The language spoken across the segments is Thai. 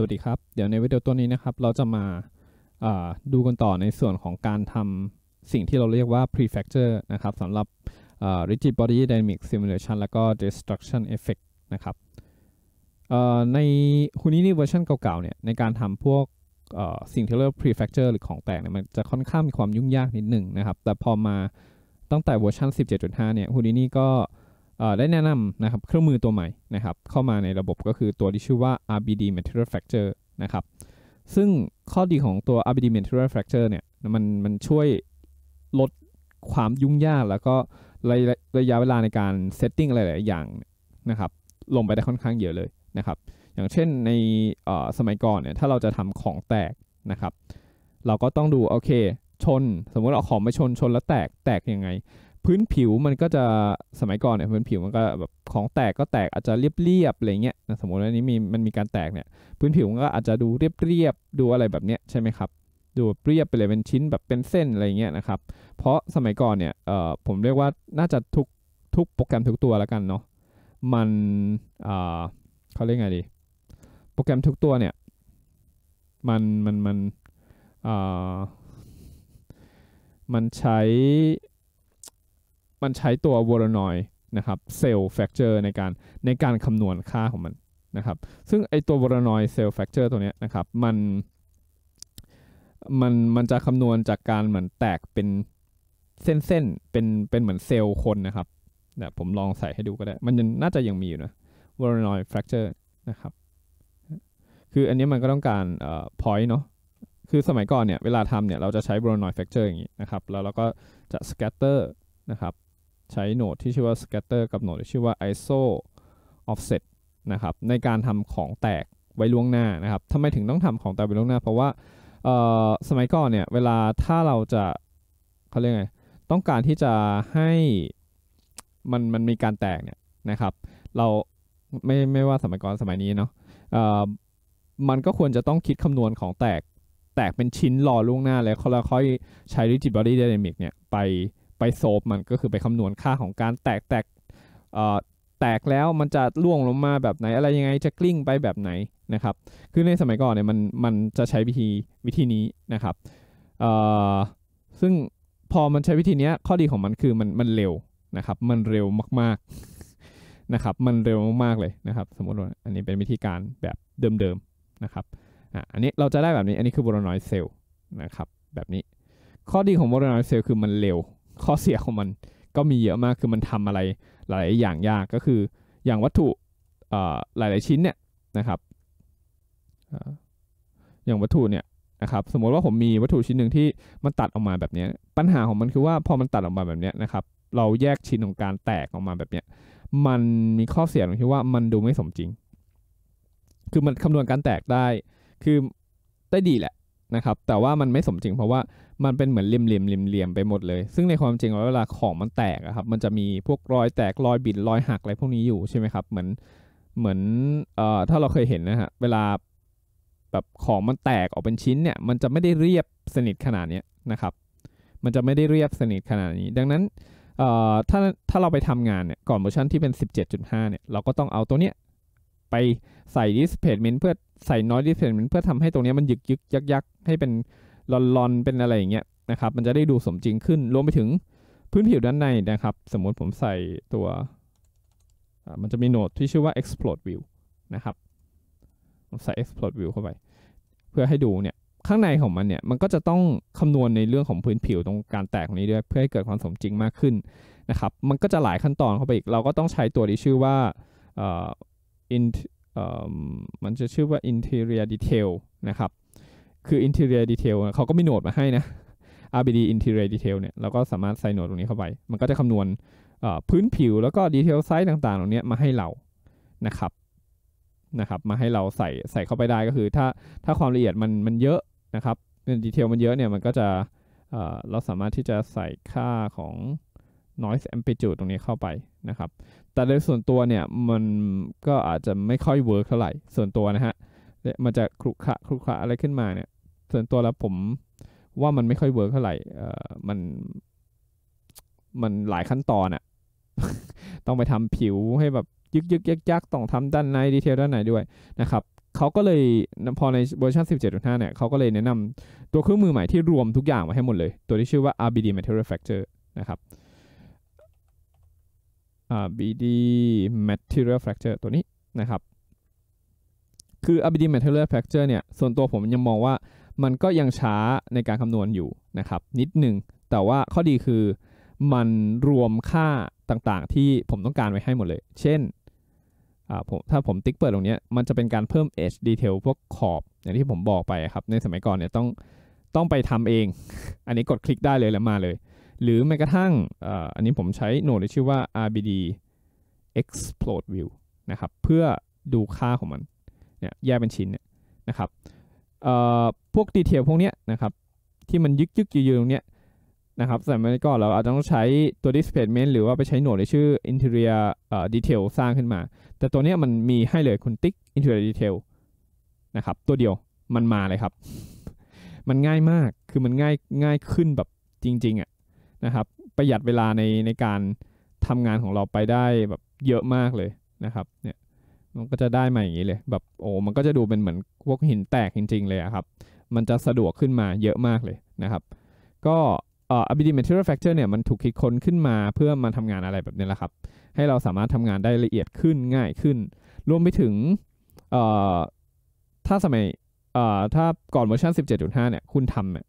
สวัสดีครับ เดี๋ยวในวิดีโอตัวนี้นะครับ เราจะมาดูกันต่อในส่วนของการทำสิ่งที่เราเรียกว่า p r e f a c t u r e นะครับสำหรับ rigid body dynamic simulation แล้วก็ destruction effect นะครับในหุนี่นี่เวอร์ชันเก่าๆเนี่ยในการทำพวกสิ่งที่เรียกว่า p r e f a c t u r e หรือของแตกเนี่ยมันจะค่อนข้างมีความยุ่งยากนิดหนึ่งนะครับ แต่พอมาตั้งแต่เวอร์ชัน17.5 เนี่ยหุนี่นี่ก็ได้แนะนำนะครับเครื่องมือตัวใหม่นะครับ เข้ามาในระบบก็คือตัวที่ชื่อว่า RBD Material Fracture นะครับซึ่งข้อดีของตัว RBD Material Fracture เนี่ยมันมันช่วยลดความยุ่งยากแล้วก็ระระยะเวลาในการเซตติ้งอะไรหลายอย่างนะครับลงไปได้ค่อนข้างเยอะเลยนะครับ อย่างเช่นในสมัยก่อนเนี่ยถ้าเราจะทำของแตกนะครับ เราก็ต้องดูโอเค ชนสมมติเราของไปชนชนแล้วแตกแตกยังไงพื้นผิวมันก็จะสมัยก่อนเนี่ยพื้นผิวมันก็แบบของแตกก็แตกอาจจะเรียบๆอะไรเงี้ยนะสมมติว่านี้มีมันมีการแตกเนี่ยพื้นผิวมันก็อาจจะดูเรียบๆ ดูอะไรแบบเนี้ยใช่ไหมครับ ดูเรียบไปเลยเป็นชิ้นแบบเป็นเส้นอะไรเงี้ยนะครับ เพราะสมัยก่อนเนี่ยเอ่อผมเรียกว่าน่าจะทุกทุกโปรแกรมทุกตัวแล้วกันเนาะมันเอ่อเขาเรียกไงดีโปรแกรมทุกตัวเนี่ยมันมันมันเอ่อมันใช้มันใช้ตัววอลนอยนะครับเซลล์แฟกเจอร์ในการในการคำนวณค่าของมันนะครับ ซึ่งไอตัววอลนอยเซลล์แฟกเจอร์ตัวเนี้ยนะครับ มัน มัน มันจะคำนวณจากการเหมือนแตกเป็นเส้นเส้นเป็น เป็นเหมือนเซลล์คนนะครับเนี่ยผมลองใส่ให้ดูก็ได้ มันน่าจะยังมีอยู่นะวอลนอยแฟกเจอร์นะครับ คืออันนี้มันก็ต้องการเอ่อ point เนาะ คือสมัยก่อนเนี่ย เวลาทำเนี่ยเราจะใช้ Voronoi f a c t ร r อย่างนี้นะครับ แล้วเราก็จะ scatter นะครับใช้โหนดที่ชื่อว่า scatter กับโหนดที่ชื่อว่า iso offset นะครับในการทำของแตกไว้ล่วงหน้านะครับทำไมถึงต้องทำของแตกไว้ล่วงหน้า เพราะว่าสมัยก่อนเนี่ยเวลาถ้าเราจะเขาเรียกไง ต้องการที่จะให้ มันมันมีการแตกเนี่ยนะครับ เราไม่ไม่ว่าสมัยก่อนสมัยนี้เนาะมันก็ควรจะต้องคิดคำนวณของแตกแตกเป็นชิ้นรอล่วงหน้า แล้วค่อยใช้ r ิจิ d บอ d ี d y ดน m มิกเนี่ยไปไปโซฟมันก็คือไปคำนวณค่าของการแตก แตก แตกแล้วมันจะล่วงลงมาแบบไหนอะไรยังไงจะกลิ้งไปแบบไหนนะครับ คือในสมัยก่อนเนี่ยมันมันจะใช้วิธีวิธีนี้นะครับ ซึ่งพอมันใช้วิธีนี้ข้อดีของมันคือมันมันเร็วนะครับ มันเร็วมากๆนะครับ มันเร็วมากๆเลยนะครับ สมมติว่าอันนี้เป็นวิธีการแบบเดิมๆนะครับอ่ะอันนี้เราจะได้แบบนี้อันนี้คือโบรนอยเซลนะครับแบบนี้ ข้อดีของโบรนอยเซลคือมันเร็วข้อเสียของมันก็มีเยอะมาก คือมันทำอะไรหลายอย่างยากก็คือ อย่างวัตถุหลาย ๆ ชิ้นเนี่ยนะครับอย่างวัตถุเนี่ยนะครับสมมติว่าผมมีวัตถุชิ้นหนึ่งที่มันตัดออกมาแบบนี้ปัญหาของมันคือว่าพอมันตัดออกมาแบบนี้นะครับ เราแยกชิ้นของการแตกออกมาแบบนี้มันมีข้อเสียตรงที่ว่ามันดูไม่สมจริง คือมันคำนวณการแตกได้คือได้ดีแหละนะครับ แต่ว่ามันไม่สมจริงเพราะว่ามันเป็นเหมือนเหลี่ยมเหลี่ยมเหลี่ยมไปหมดเลย ซึ่งในความจริงแล้วเวลาของมันแตกอะครับ มันจะมีพวกรอยแตกรอยบิดรอยหักอะไรพวกนี้อยู่ใช่ไหมครับ เหมือน เหมือน เอ่อ ถ้าเราเคยเห็นนะฮะ เวลาแบบของมันแตกออกเป็นชิ้นเนี่ย มันจะไม่ได้เรียบสนิทขนาดนี้นะครับ มันจะไม่ได้เรียบสนิทขนาดนี้ ดังนั้น เอ่อ ถ้า ถ้าเราไปทำงานเนี่ย ก่อนเวอร์ชันที่เป็น17.5เนี่ย เราก็ต้องเอาตัวเนี้ยไปใส่ displacement เพื่อใส่ noise displacement เพื่อทำให้ตรงนี้มันยึกยึกยักยักให้เป็นลอนๆ เป็นอะไรอย่างเงี้ยนะครับ มันจะได้ดูสมจริงขึ้น รวมไปถึงพื้นผิวด้านในนะครับ สมมติผมใส่ตัว มันจะมีโหนดที่ชื่อว่า explode view นะครับ ผมใส่ explode view เข้าไป เพื่อให้ดูเนี่ย ข้างในของมันเนี่ย มันก็จะต้องคำนวณในเรื่องของพื้นผิว ตรงการแตกงนี้ด้วย เพื่อให้เกิดความสมจริงมากขึ้นนะครับ มันก็จะหลายขั้นตอนเข้าไปอีก เราก็ต้องใช้ตัวที่ชื่อว่า in มันจะชื่อว่า interior detail นะครับคือ interior detail เขาก็มีโหนดมาให้นะ RBD interior detail เนี่ย เราก็สามารถใส่โหนดตรงนี้เข้าไป มันก็จะคำนวณพื้นผิวแล้วก็ดีเทลไซส์ต่างๆ ตรงนี้มาให้เรา นะครับ นะครับ มาให้เราใส่ใส่เข้าไปได้ก็คือ ถ้าถ้าความละเอียดมันมันเยอะนะครับดีเทลมันเยอะเนี่ยมันก็จะเราสามารถที่จะใส่ค่าของ noise amplitude ตรงนี้เข้าไปนะครับ แต่โดยส่วนตัวเนี่ย มันก็อาจจะไม่ค่อยเวิร์กเท่าไหร่ ส่วนตัวนะฮะมันจะคลุกคละคลุกคละอะไรขึ้นมาเนี่ยส่วนตัวแล้วผมว่ามันไม่ค่อยเวิร์กเท่าไหร่เออมันมันหลายขั้นตอนอะต้องไปทำผิวให้แบบยึกยึกยักยักต้องทำด้านในดีเทลด้านในด้วยนะครับเขาก็เลยพอในเวอร์ชัน17.5เนี่ยเขาก็เลยแนะนำตัวเครื่องมือใหม่ที่รวมทุกอย่างไว้ให้หมดเลย ตัวที่ชื่อว่า RBD Material Factor นะครับ RBD Material Factor ตัวนี้นะครับ คือ RBD Material Factor เนี่ยส่วนตัวผมยังมองว่ามันก็ยังช้าในการคำนวณอยู่นะครับ นิดหนึ่งแต่ว่าข้อดีคือมันรวมค่าต่างๆที่ผมต้องการไว้ให้หมดเลย เช่น ถ้าผมติ๊กเปิดตรงนี้ มันจะเป็นการเพิ่ม edge detail พวกขอบ อย่างที่ผมบอกไปครับในสมัยก่อนเนี่ยต้องต้องไปทำเอง อันนี้กดคลิกได้เลยแล้วมาเลย หรือแม้กระทั่งอันนี้ผมใช้โนดที่ชื่อว่า rbd explode view นะครับ เพื่อดูค่าของมันเนี่ยแยกเป็นชิ้นเนี่ยนะครับพวกดีเทลพวกนี้นะครับ ที่มันยึกยึกยืนตรงเนี้ยนะครับสมัยก่อนเราอาจจะต้องใช้ตัว displacement หรือว่าไปใช้หนวดในชื่อ interior detail สร้างขึ้นมา แต่ตัวนี้มันมีให้เลยคุณติ๊ก interior detail นะครับตัวเดียวมันมาเลยครับ มันง่ายมากคือมันง่ายง่ายขึ้นแบบจริงๆอะ่ะนะครับประหยัดเวลาในในการทำงานของเราไปได้แบบเยอะมากเลยนะครับเนี่ยมันก็จะได้มาอย่างนี้เลยแบบโอ้ มันก็จะดูเป็นเหมือนพวกหินแตกจริงๆเลยครับ มันจะสะดวกขึ้นมาเยอะมากเลยนะครับ ก็เอ่อ a b i l i t ม m a t ร r i a l f a c t o เนี่ยมันถูกคิดค้นขึ้นมาเพื่อมาทำงานอะไรแบบนี้แหละครับ ให้เราสามารถทำงานได้ละเอียดขึ้นง่ายขึ้น รวมไปถึงเอ่อถ้าสมัยเอ่อถ้าก่อนเวอร์ชัน17.5เนี่ยคุณทำเนี่ย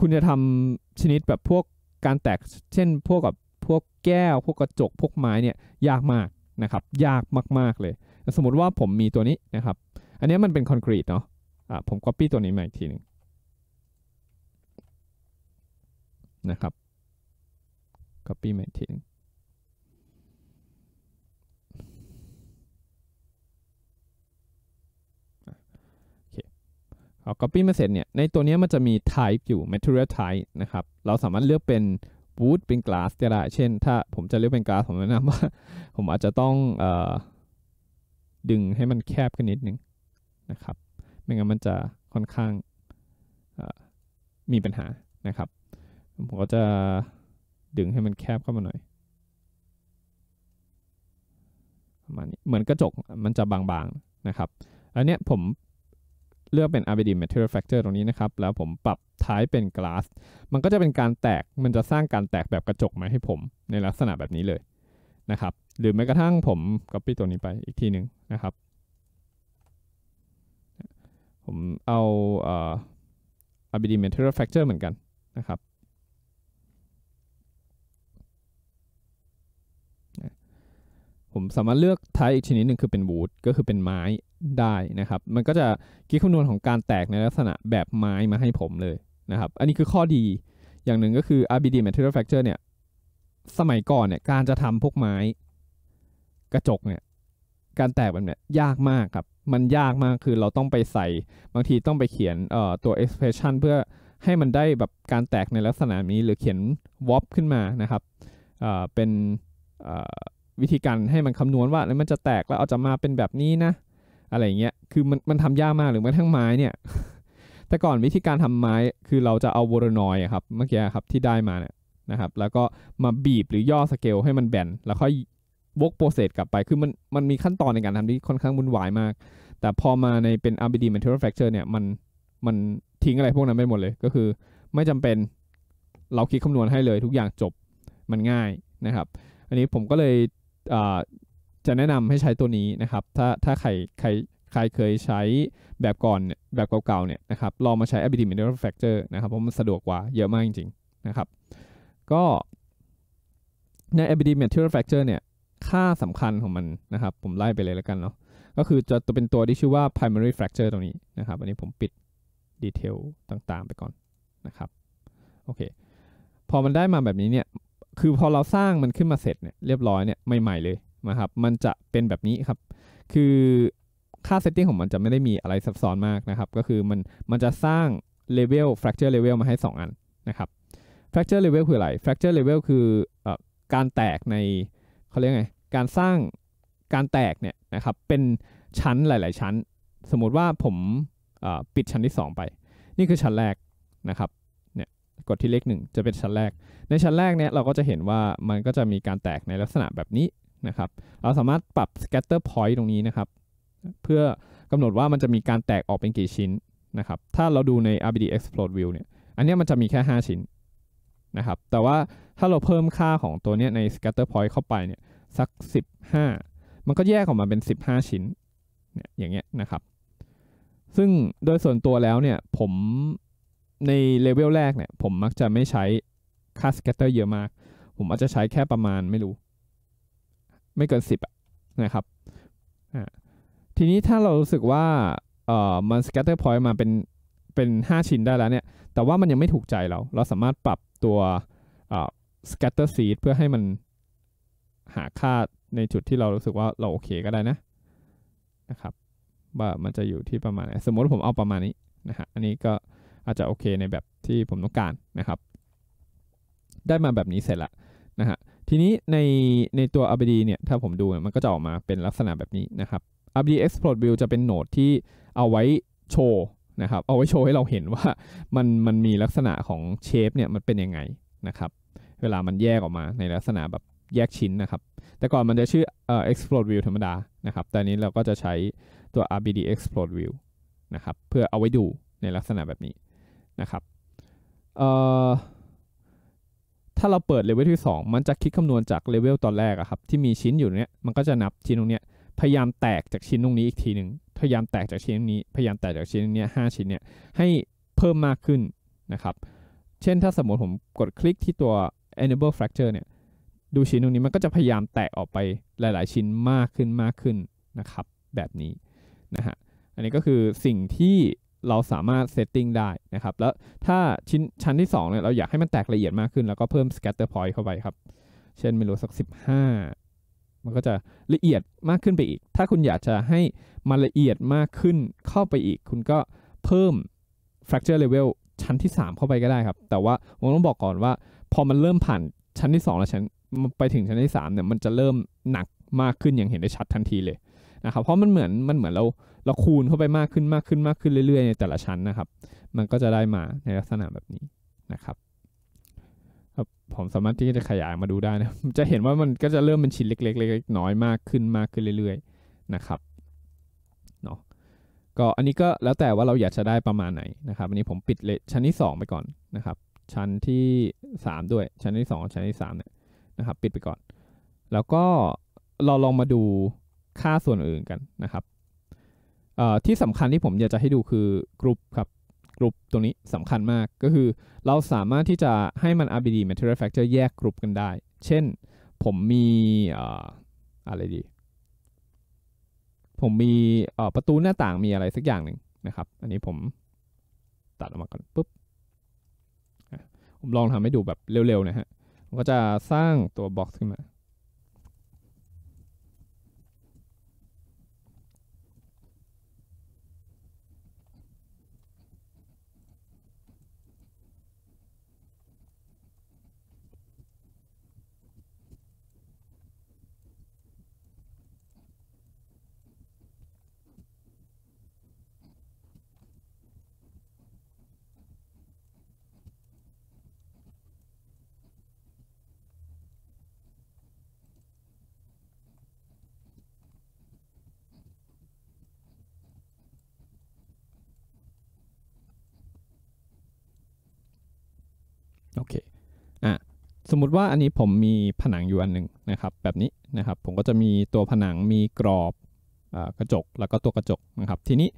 คุณจะทำชนิดแบบพวกการแตก เช่นพวกกับพวกแก้ว พวกกระจกพวกไม้เนี่ยยากมากนะครับยากมาก ๆ เลย สมมติว่าผมมีตัวนี้นะครับ อันนี้มันเป็นคอนกรีตเนาะะผมกปปี้ตัวนี้มาอีกทีนึงนะครับกปปี้มาอีกทีนึงเอา Copy มาเสร็จเนี่ย ในตัวนี้มันจะมี type อยู่ material type นะครับ เราสามารถเลือกเป็นวูดเป็นกลาสก็ได้เช่น ถ้าผมจะเรียกเป็นกลาสผมแนะนำว่าผมอาจจะต้องอดึงให้มันแคบขึ้นนิดนึงนะครับ ไม่งั้นมันจะค่อนข้างมีปัญหานะครับผมก็จะดึงให้มันแคบเข้ามาหน่อยประมาณนี้เหมือนกระจกมันจะบางๆนะครับอันเนี้ยผมเลือกเป็น a b e d e e n Material Factor ตรงนี้นะครับ แล้วผมปรับท้ายเป็น glass มันก็จะเป็นการแตก มันจะสร้างการแตกแบบกระจกมาให้ผมในลักษณะแบบนี้เลยนะครับ หรือแม้กระทั่งผม copy ตัวนี้ไปอีกทีหนึ่งนะครับ ผมเอา a b e d e e n Material Factor เหมือนกันนะครับผมสามารถเลือกไทป์อีกชนิดหนึ่งคือเป็นวูดก็คือเป็นไม้ได้นะครับ มันก็จะคิดคำนวณของการแตกในลักษณะแบบไม้มาให้ผมเลยนะครับ อันนี้คือข้อดีอย่างหนึ่งก็คือ RBD material f a c t u r เนี่ย สมัยก่อนเนี่ยการจะทำพวกไม้กระจกเนี่ย การแตกแบบเนี้ยยากมากครับมันยากมากคือเราต้องไปใส่บางทีต้องไปเขียนเอ่อตัว expression เพื่อให้มันได้แบบการแตกในลักษณะนี้หรือเขียนวอปขึ้นมานะครับเอ่อเป็นเอ่อวิธีการให้มันคำนวณว่า แล้วมันจะแตกแล้วเอาจะมาเป็นแบบนี้นะ อะไรเงี้ย คือมันมันทำยากมากหรือแม้ทั้งไม้เนี่ย แต่ก่อนวิธีการทำไม้ คือเราจะเอาโวลนอยครับเมื่อกี้ครับที่ได้มาเนี่ยนะครับ แล้วก็มาบีบหรือย่อสเกลให้มันแบนแล้วค่อยวกโปรเซสกลับไป คือมันมันมีขั้นตอนในการทำที่ค่อนข้างวุ่นวายมาก แต่พอมาในเป็น RBD material fracture เนี่ยมันมันทิ้งอะไรพวกนั้นไปหมดเลย ก็คือไม่จำเป็นเราคิดคำนวณให้เลย ทุกอย่างจบมันง่ายนะครับ อันนี้ผมก็เลยจะแนะนำให้ใช้ตัวนี้นะครับ ถ้าถ้าใครใครใครเคยใช้แบบก่อนแบบเก่าๆเนี่ยนะครับลองมาใช้ Ability Mineral Factor นะครับเพราะมันสะดวกกว่าเยอะมากจริงๆนะครับก็ใน Ability Mineral Factor เนี่ย ค่าสำคัญของมันนะครับ ผมไล่ไปเลยแล้วกันเนาะก็คือจะตัวเป็นตัวที่ชื่อว่า primary fracture ตรงนี้นะครับอันนี้ผมปิดดีเทลต่างๆไปก่อน นะครับ โอเค พอมันได้มาแบบนี้เนี่ยคือพอเราสร้างมันขึ้นมาเสร็จเนี่ยเรียบร้อยเนี่ยใหม่ๆเลยนะครับมันจะเป็นแบบนี้ครับ คือค่าเซตติ้งของมันจะไม่ได้มีอะไรซับซ้อนมากนะครับ ก็คือมันมันจะสร้างเลเวล fracture level มาให้ 2 อันนะครับ fracture level คืออะไร fracture level คืออการแตกในเขาเรียกไง การสร้างการแตกเนี่ยนะครับเป็นชั้นหลายๆชั้น สมมุติว่าผมปิดชั้นที่ 2 ไป นี่คือชั้นแรกนะครับกดที่เลข1จะเป็นชั้นแรก ในชั้นแรกเนี่ยเราก็จะเห็นว่ามันก็จะมีการแตกในลักษณะแบบนี้นะครับ เราสามารถปรับ scatter point ตรงนี้นะครับ เพื่อกำหนดว่ามันจะมีการแตกออกเป็นกี่ชิ้นนะครับถ้าเราดูใน RBD explode view เนี่ยอันนี้มันจะมีแค่ 5 ชิ้นนะครับแต่ว่าถ้าเราเพิ่มค่าของตัวนี้ใน scatter point เข้าไปเนี่ยสัก 15 มันก็แยกออกมาเป็น 15 ชิ้นเนี่ยอย่างเงี้ยนะครับ ซึ่งโดยส่วนตัวแล้วเนี่ยผมในเลเวลแรกเนี่ยผมมักจะไม่ใช้ค่าสเกตเตอร์เยอะมาก ผมอาจจะใช้แค่ประมาณไม่รู้ ไม่เกินสิบนะครับ ทีนี้ถ้าเรารู้สึกว่าเอ่อมันสเกตเตอร์พอยต์มาเป็นเป็น 5 ชิ้นได้แล้วเนี่ย แต่ว่ามันยังไม่ถูกใจเรา เราสามารถปรับตัวเอ่อสเกตเตอร์ซีดเพื่อให้มันหาค่าในจุดที่เรารู้สึกว่าเราโอเคก็ได้นะนะครับ ว่ามันจะอยู่ที่ประมาณสมมติผมเอาประมาณนี้นะฮะอันนี้ก็อาจจะโอเคในแบบที่ผมต้องการนะครับ ได้มาแบบนี้เสร็จละนะฮะ ทีนี้ในในตัว RBD เนี่ย ถ้าผมดู มันก็จะออกมาเป็นลักษณะแบบนี้นะครับ RBD e x p l o r t View จะเป็นโหนดที่เอาไว้โชว์นะครับ เอาไว้โชว์ให้เราเห็นว่ามันมันมีลักษณะของเชฟเนี่ยมันเป็นยังไงนะครับ เวลามันแยกออกมาในลักษณะแบบแยกชิ้นนะครับ แต่ก่อนมันจะชื่อเอ่อ e x p l o r e view ธรรมดานะครับ แต่นี้เราก็จะใช้ตัว RBD e x p l o r e view นะครับ เพื่อเอาไว้ดูในลักษณะแบบนี้นะครับถ้าเราเปิดเลเวลที่2มันจะคิดคำนวณจากเลเวลตอนแรกอะครับที่มีชิ้นอยู่เนี้ยมันก็จะนับชิ้นตรงเนี้ยพยายามแตกจากชิ้นตรงนี้อีกทีหนึ่งพยายามแตกจากชิ้นนี้พยายามแตกจากชิ้นนี้ห้าชิ้นเนี้ยให้เพิ่มมากขึ้นนะครับเช่นถ้าสมมติผมกดคลิกที่ตัว enable fracture เนี่ยดูชิ้นตรงนี้มันก็จะพยายามแตกออกไปหลายๆชิ้นมากขึ้นมากขึ้นนะครับแบบนี้นะฮะอันนี้ก็คือสิ่งที่เราสามารถเซตติ้งได้นะครับแล้วถ้าชิ้นชั้นที่2เนี่ยเราอยากให้มันแตกละเอียดมากขึ้นแล้วก็เพิ่ม scatter point เข้าไปครับเช่นไม่รู้สัก15มันก็จะละเอียดมากขึ้นไปอีก ถ้าคุณอยากจะให้มันละเอียดมากขึ้นเข้าไปอีกคุณก็เพิ่ม fracture level ชั้นที่ 3 เข้าไปก็ได้ครับแต่ว่าผมต้องบอกก่อนว่า พอมันเริ่มผ่านชั้นที่2แล้วชั้นไปถึงชั้นที่3เนี่ยมันจะเริ่มหนักมากขึ้นอย่างเห็นได้ชัดทันทีเลยนะครับเพราะมันเหมือนมันเหมือนเราเราคูณเข้าไปมากขึ้นมากขึ้นมากขึ้นเรื่อย ๆ ในแต่ละชั้นนะครับ มันก็จะได้มาในลักษณะแบบนี้นะครับผมสามารถที่จะขยายมาดูได้นะ จะเห็นว่ามันก็จะเริ่มเป็นชิ้นเล็กๆน้อยมากขึ้นมากขึ้นเรื่อยๆนะครับ เนาะ ก็อันนี้ก็แล้วแต่ว่าเราอยากจะได้ประมาณไหนนะครับ อันนี้ผมปิดเลชั้นที่2ไปก่อนนะครับ ชั้นที่ 3 ด้วย ชั้นที่ 2 ชั้นที่3เนี่ยนะครับ ปิดไปก่อน แล้วก็เราลองมาดูค่าส่วนอื่นกันนะครับที่สำคัญที่ผมอยากจะให้ดูคือกรุ๊ปครับ กรุ๊ปตรงนี้สำคัญมากก็คือ เราสามารถที่จะให้มัน RBD Material Factor แยกกรุ๊ปกันได้ เช่น ผมมีอะไรดี ผมมีประตูหน้าต่างมีอะไรสักอย่างหนึ่งนะครับ อันนี้ผมตัดออกมาก่อนปุ๊บผมลองทำให้ดูแบบเร็วๆ นะฮะก็จะสร้างตัวบ็อกซ์ขึ้นมาสมมุติว่าอันนี้ผมมีผนังอยู่อันหนึ่งนะครับ แบบนี้นะครับผมก็จะมีตัวผนังมีกรอบกระจกแล้วก็ตัวกระจกนะครับทีนี้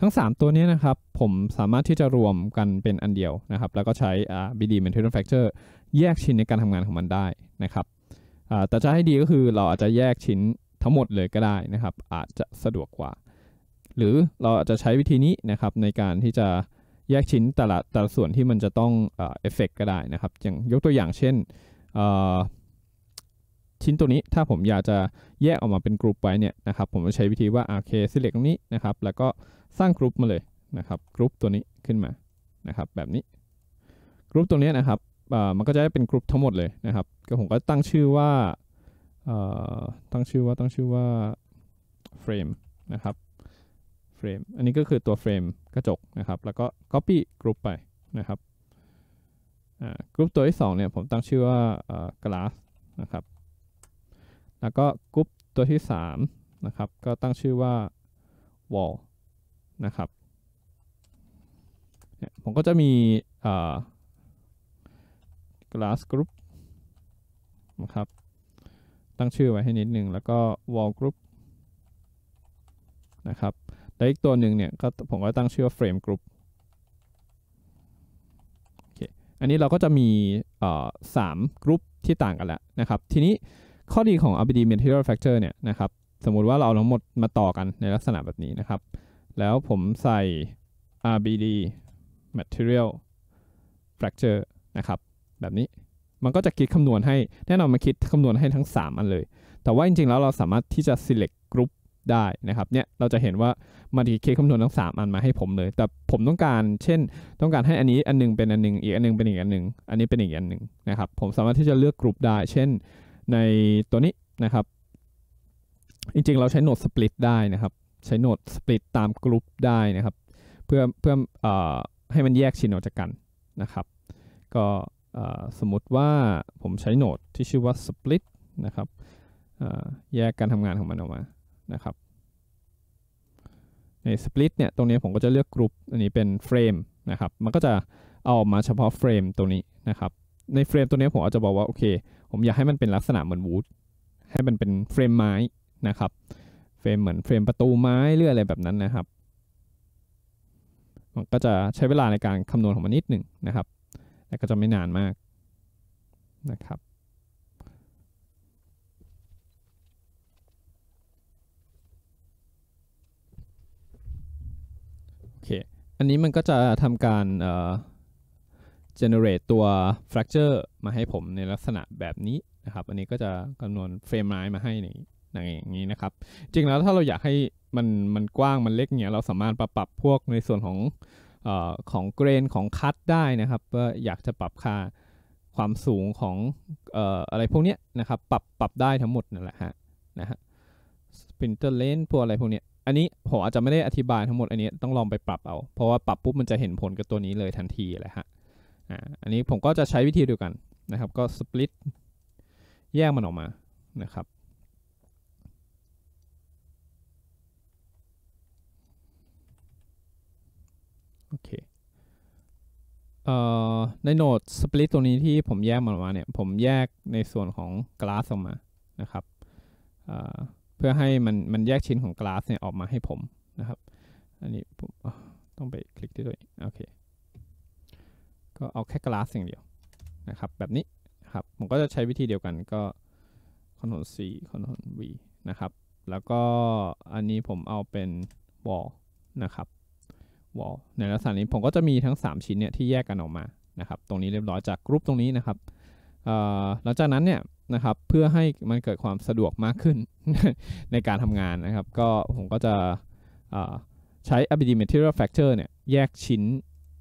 ทั้ง 3 ตัวนี้นะครับผมสามารถที่จะรวมกันเป็นอันเดียวนะครับ แล้วก็ใช้ BD Material Factor แยกชิ้นในการทำงานของมันได้นะครับแต่จะให้ดีก็คือเราอาจจะแยกชิ้นทั้งหมดเลยก็ได้นะครับ อาจจะสะดวกกว่า หรือเราอาจจะใช้วิธีนี้นะครับในการที่จะแยกชิ้นแต่ละแต่ละส่วนที่มันจะต้องเอฟเฟกก็ได้นะครับอย่างยกตัวอย่างเช่น ชิ้นตัวนี้ถ้าผมอยากจะแยกออกมาเป็นกลุ่มไว้เนี่ยนะครับ ผมจะใช้วิธีว่าโอเคสิเล็กตรงนี้นะครับ แล้วก็สร้างกลุ่มมาเลยนะครับกลุ่มตัวนี้ขึ้นมานะครับ แบบนี้กลุ่มตัวนี้นะครับมันก็จะได้เป็นกลุ่มทั้งหมดเลยนะครับก็ผมก็ตั้งชื่อว่าตั้งชื่อว่าตั้งชื่อว่าเฟรมนะครับเฟรมอันนี้ก็คือตัวเฟรมกระจกนะครับ แล้วก็ Copy Group ไปนะครับกรุ๊ปตัวที่2เนี่ยผมตั้งชื่อว่าก a า s นะครับ แล้วก็กรุ๊ปตัวที่ 3 นะครับ ก็ตั้งชื่อว่า wall นะครับ ผมก็จะมี glass กรุ๊ปนะครับ ตั้งชื่อไว้ให้นิดนึงแล้วก็ wall กรุ๊ปนะครับแล้วอีกตัวหนึ่งเนี่ยก็ผมก็ตั้งชื่อว่า frame group อันนี้เราก็จะมีสามกรุ๊ปที่ต่างกันแล้วนะครับ ทีนี้ข้อดีของ RBD Material Factor เนี่ยนะครับ สมมุติว่าเราเอาทั้งหมดมาต่อกันในลักษณะแบบนี้นะครับ แล้วผมใส่ RBD Material Fracture นะครับแบบนี้ มันก็จะคิดคำนวณให้แน่นอนมาคิดคำนวณให้ทั้ง 3 อันเลย แต่ว่าจริงๆแล้วเราสามารถที่จะ select กรุ๊ปได้นะครับเนี่ยเราจะเห็นว่ามันมีเคสคำนวณทั้ง 3 อันมาให้ผมเลยแต่ผมต้องการเช่นต้องการให้อันนี้อันนึงเป็นอันนึงอีกอันนึงเป็นอีกอันนึงอันนี้เป็นอีกอันนึงนะครับผมสามารถที่จะเลือกกลุ่มได้เช่นในตัวนี้นะครับจริงๆ เราใช้โนดสปลิตได้นะครับใช้โนดสปลิตตามกลุ่มได้นะครับเพื่อเพื่ออให้มันแยกชิ้นออกจากกันนะครับก็สมมติว่าผมใช้โนดที่ชื่อว่า split นะครับแยกการทำงานของมันออกมานะครับ ใน split เนี่ย ตรงนี้ผมก็จะเลือกกรุ๊ปอันนี้เป็นเฟรมนะครับ มันก็จะเอาออกมาเฉพาะเฟรมตัวนี้นะครับ ในเฟรมตัวนี้ผมอาจจะบอกว่า โอเค ผมอยากให้มันเป็นลักษณะเหมือนวูดให้มันเป็นเฟรมไม้นะครับเฟรมเหมือนเฟรมประตูไม้เรื่ออะไรแบบนั้นนะครับ มันก็จะใช้เวลาในการคำนวณของมันนิดหนึ่งนะครับ แต่ก็จะไม่นานมากนะครับอันนี้มันก็จะทำการ generate ตัว fracture มาให้ผมในลักษณะแบบนี้นะครับ อันนี้ก็จะคำนวณ r a m e line มาให้ในอย่างนี้นะครับ จริงแล้วถ้าเราอยากให้มันมันกว้างมันเล็กเนี้ยเราสามารถปรับ ปรับพวกในส่วนของอของเกรนของคัทได้นะครับว่าอยากจะปรับค่าความสูงของอออะไรพวกเนี้ยนะครับปรับปรับได้ทั้งหมดนั่นแหละฮะนะฮะ s p ิ i n t e r l e n นพวกอะไรพวกเนี้ยอันนี้ผมอาจจะไม่ได้อธิบายทั้งหมดอันนี้ต้องลองไปปรับเอา เพราะว่าปรับปุ๊บมันจะเห็นผลกับตัวนี้เลยทันทีเลยฮะอ่าอันนี้ผมก็จะใช้วิธีเดียวกันนะครับ ก็ split แยกมันออกมานะครับโอเคในโนด split ตัวนี้ที่ผมแยกมันออกมาเนี่ย ผมแยกในส่วนของ glass ออกมานะครับเพื่อให้มันมันแยกชิ้นของกราฟเนี่ยออกมาให้ผมนะครับ อันนี้ผมต้องไปคลิกที่ตัวโอเค ก็เอาแค่กราฟอย่างเดียวนะครับ แบบนี้ครับผมก็จะใช้วิธีเดียวกันก็คอนโทรลซีคอนะครับ แล้วก็อันนี้ผมเอาเป็นวอลนะครับวอลในลักษณะนี้ผมก็จะมีทั้ง 3 ชิ้นเนี่ยที่แยกกันออกมานะครับ ตรงนี้เรียบร้อยจากกรุ๊ปตรงนี้นะครับหลังจากนั้นเนี่ยนะครับเพื่อให้มันเกิดความสะดวกมากขึ้นในการทำงานนะครับ ก็ผมก็จะใช้ a b i d i material factor เนี่ยแยกชิ้น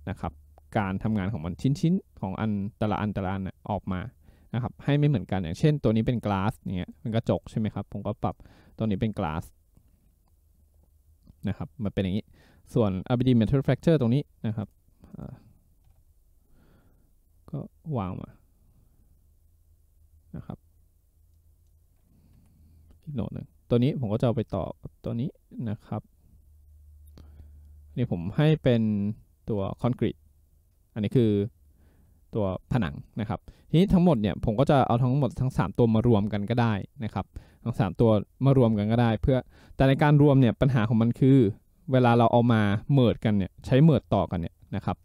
นะครับการทำงานของมันชิ้นชิ้นของอันแตละอันแตละอันออกมานะครับให้ไม่เหมือนกันอย่างเช่นตัวนี้เป็นกลาสเนี่ยเป็นกระจกใช่ไหมครับ ผมก็ปรับตัวนี้เป็นกลาสนะครับมันเป็นอย่างนี้ส่วน a b i d i material factor ตรงนี้นะครับก็วางมานะครับอีกโหนดหนึ่งตัวนี้ผมก็จะเอาไปต่อ ตัวนี้นะครับ นี่ผมให้เป็นตัวคอนกรีต อันนี้คือตัวผนังนะครับ ทีนี้ทั้งหมดเนี่ยผมก็จะเอาทั้งหมดทั้ง 3 ตัวมารวมกันก็ได้นะครับ ทั้ง3ตัวมารวมกันก็ได้เพื่อ แต่ในการรวมเนี่ยปัญหาของมันคือเวลาเราเอามาเมิดกันเนี่ย ใช้เมิดต่อกันเนี่ยนะครับ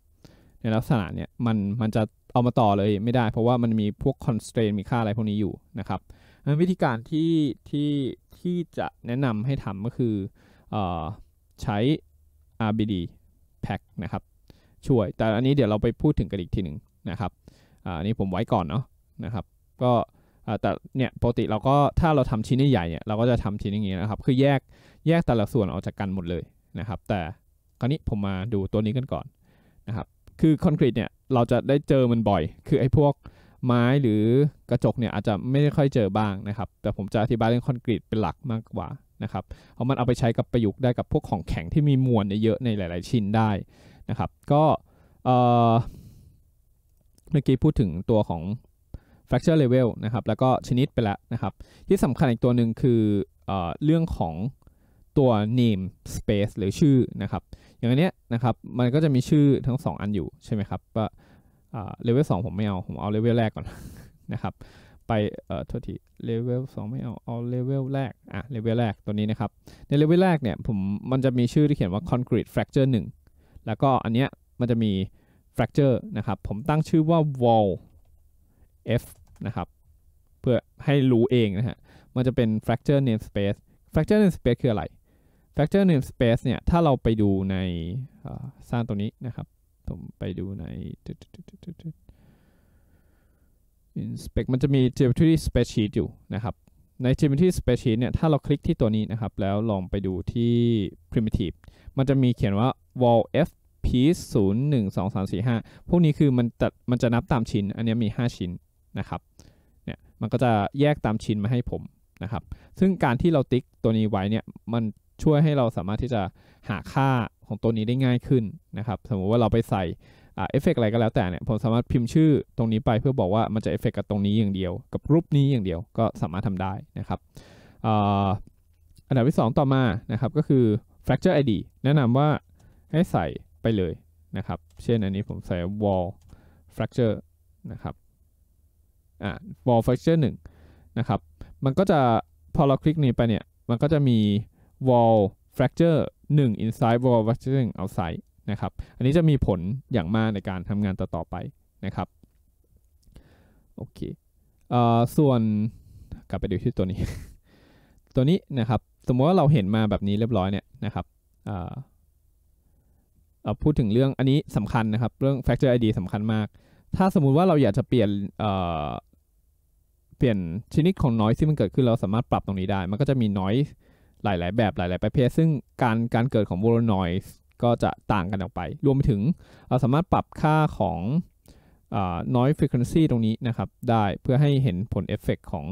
ในลักษณะเนี่ยมันมันจะเอามาต่อเลย ไม่ได้ เพราะว่ามันมีพวก constraint มีค่าอะไรพวกนี้อยู่นะครับวิธีการที่ที่ที่จะแนะนำให้ทำก็คืออใช้ RBD pack นะครับช่วยแต่อันนี้เดี๋ยวเราไปพูดถึงกันอีกทีหนึ่งนะครับอันนี้ผมไว้ก่อนเนาะนะครับก็แต่เนี่ยปกติเราก็ถ้าเราทำชิ้นใหญ่เนี่ยเราก็จะทำชิ้นอย่างนี้นะครับ คือแยกแยกแต่ละส่วนออกจากกันหมดเลยนะครับแต่คราวนี้ผมมาดูตัวนี้กันก่อนนะครับคือคอนกรีตเนี่ยเราจะได้เจอมันบ่อย คือไอ้พวกไม้หรือกระจกเนี่ยอาจจะไม่ได้ค่อยเจอบ้างนะครับ แต่ผมจะอธิบายเรื่องคอนกรีตเป็นหลักมากกว่านะครับ เพราะมันเอาไปใช้กับประยุกต์ได้กับพวกของแข็งที่มีมวลเยอะในหลายๆ ชิ้นได้นะครับ ก็เมื่อกี้พูดถึงตัวของ fracture level นะครับ แล้วก็ชนิดไปแล้วนะครับ ที่สำคัญอีกตัวหนึ่งคือเอเรื่องของตัว name space หรือชื่อนะครับอย่างอันเนี้ยนะครับ มันก็จะมีชื่อทั้ง2อันอยู่ใช่ไหมครับว่าเลเวลสองผมไม่เอา ผมเอาเลเวลแรกก่อนนะครับ ไปเอ่อโทษทีเลเวลสองไม่เอา เอาเลเวลแรกอ่ะเลเวลแรก ตัวนี้นะครับในเลเวลแรกเนี่ยผมมันจะมีชื่อที่เขียนว่า concrete fracture 1 แล้วก็อันเนี้ยมันจะมี fracture นะครับผมตั้งชื่อว่า wall f นะครับเพื่อให้รู้เองนะฮะมันจะเป็น fracture namespace fracture namespace คืออะไร factor name space เนี่ย ถ้าเราไปดูในสร้างตัวนี้นะครับผมไปดูใน inspect มันจะมี geometry spreadsheet อยู่นะครับ ใน geometry spreadsheet เนี่ย ถ้าเราคลิกที่ตัวนี้นะครับ แล้วลองไปดูที่ primitive มันจะมีเขียนว่า wall f piece 0 1 2 3 4 5พวกนี้คือมันจะมันจะนับตามชิ้น อันนี้มี 5 ชิ้นนะครับ เนี่ย มันก็จะแยกตามชิ้นมาให้ผมนะครับ ซึ่งการที่เราติ๊กตัวนี้ไว้เนี่ย มันช่วยให้เราสามารถที่จะหาค่าของตัวนี้ได้ง่ายขึ้นนะครับ สมมุติว่าเราไปใส่เอฟเฟกอะไรก็แล้วแต่เนี่ย ผมสามารถพิมพ์ชื่อตรงนี้ไปเพื่อบอกว่ามันจะเอฟเฟกกับตรงนี้อย่างเดียว กับรูปนี้อย่างเดียวก็สามารถทำได้นะครับ อันดับที่ 2 ต่อมานะครับก็คือ fracture id แนะนำว่าให้ใส่ไปเลยนะครับ เช่นอันนี้ผมใส่ wall fracture นะครับอ่า wall fracture 1นะครับ มันก็จะพอเราคลิกนี้ไปเนี่ย มันก็จะมี wall fracture 1 inside wall fracture 1 outside นะครับ อันนี้จะมีผลอย่างมากในการทำงานต่ออไปนะครับ โอเค เอ่อ ส่วนกลับไปดูที่ตัวนี้ ตัวนี้นะครับ สมมติว่าเราเห็นมาแบบนี้เรียบร้อยเนี่ยนะครับ เอ่อพูดถึงเรื่องอันนี้สำคัญนะครับ เรื่อง factor ID สำคัญมาก ถ้าสมมุติว่าเราอยากจะเปลี่ยนเปลี่ยนชนิดของ noise ที่มันเกิดขึ้น เราสามารถปรับตรงนี้ได้ มันก็จะมี noise หลาย ๆ แบบ หลาย ๆ ประเภทซึ่งการการเกิดของโวลนอยส์ก็จะต่างกันออกไป รวมไปถึงเราสามารถปรับค่าของน o i s e f r e ค u นซีตรงนี้นะครับ ได้เพื่อให้เห็นผลเอฟเฟกของ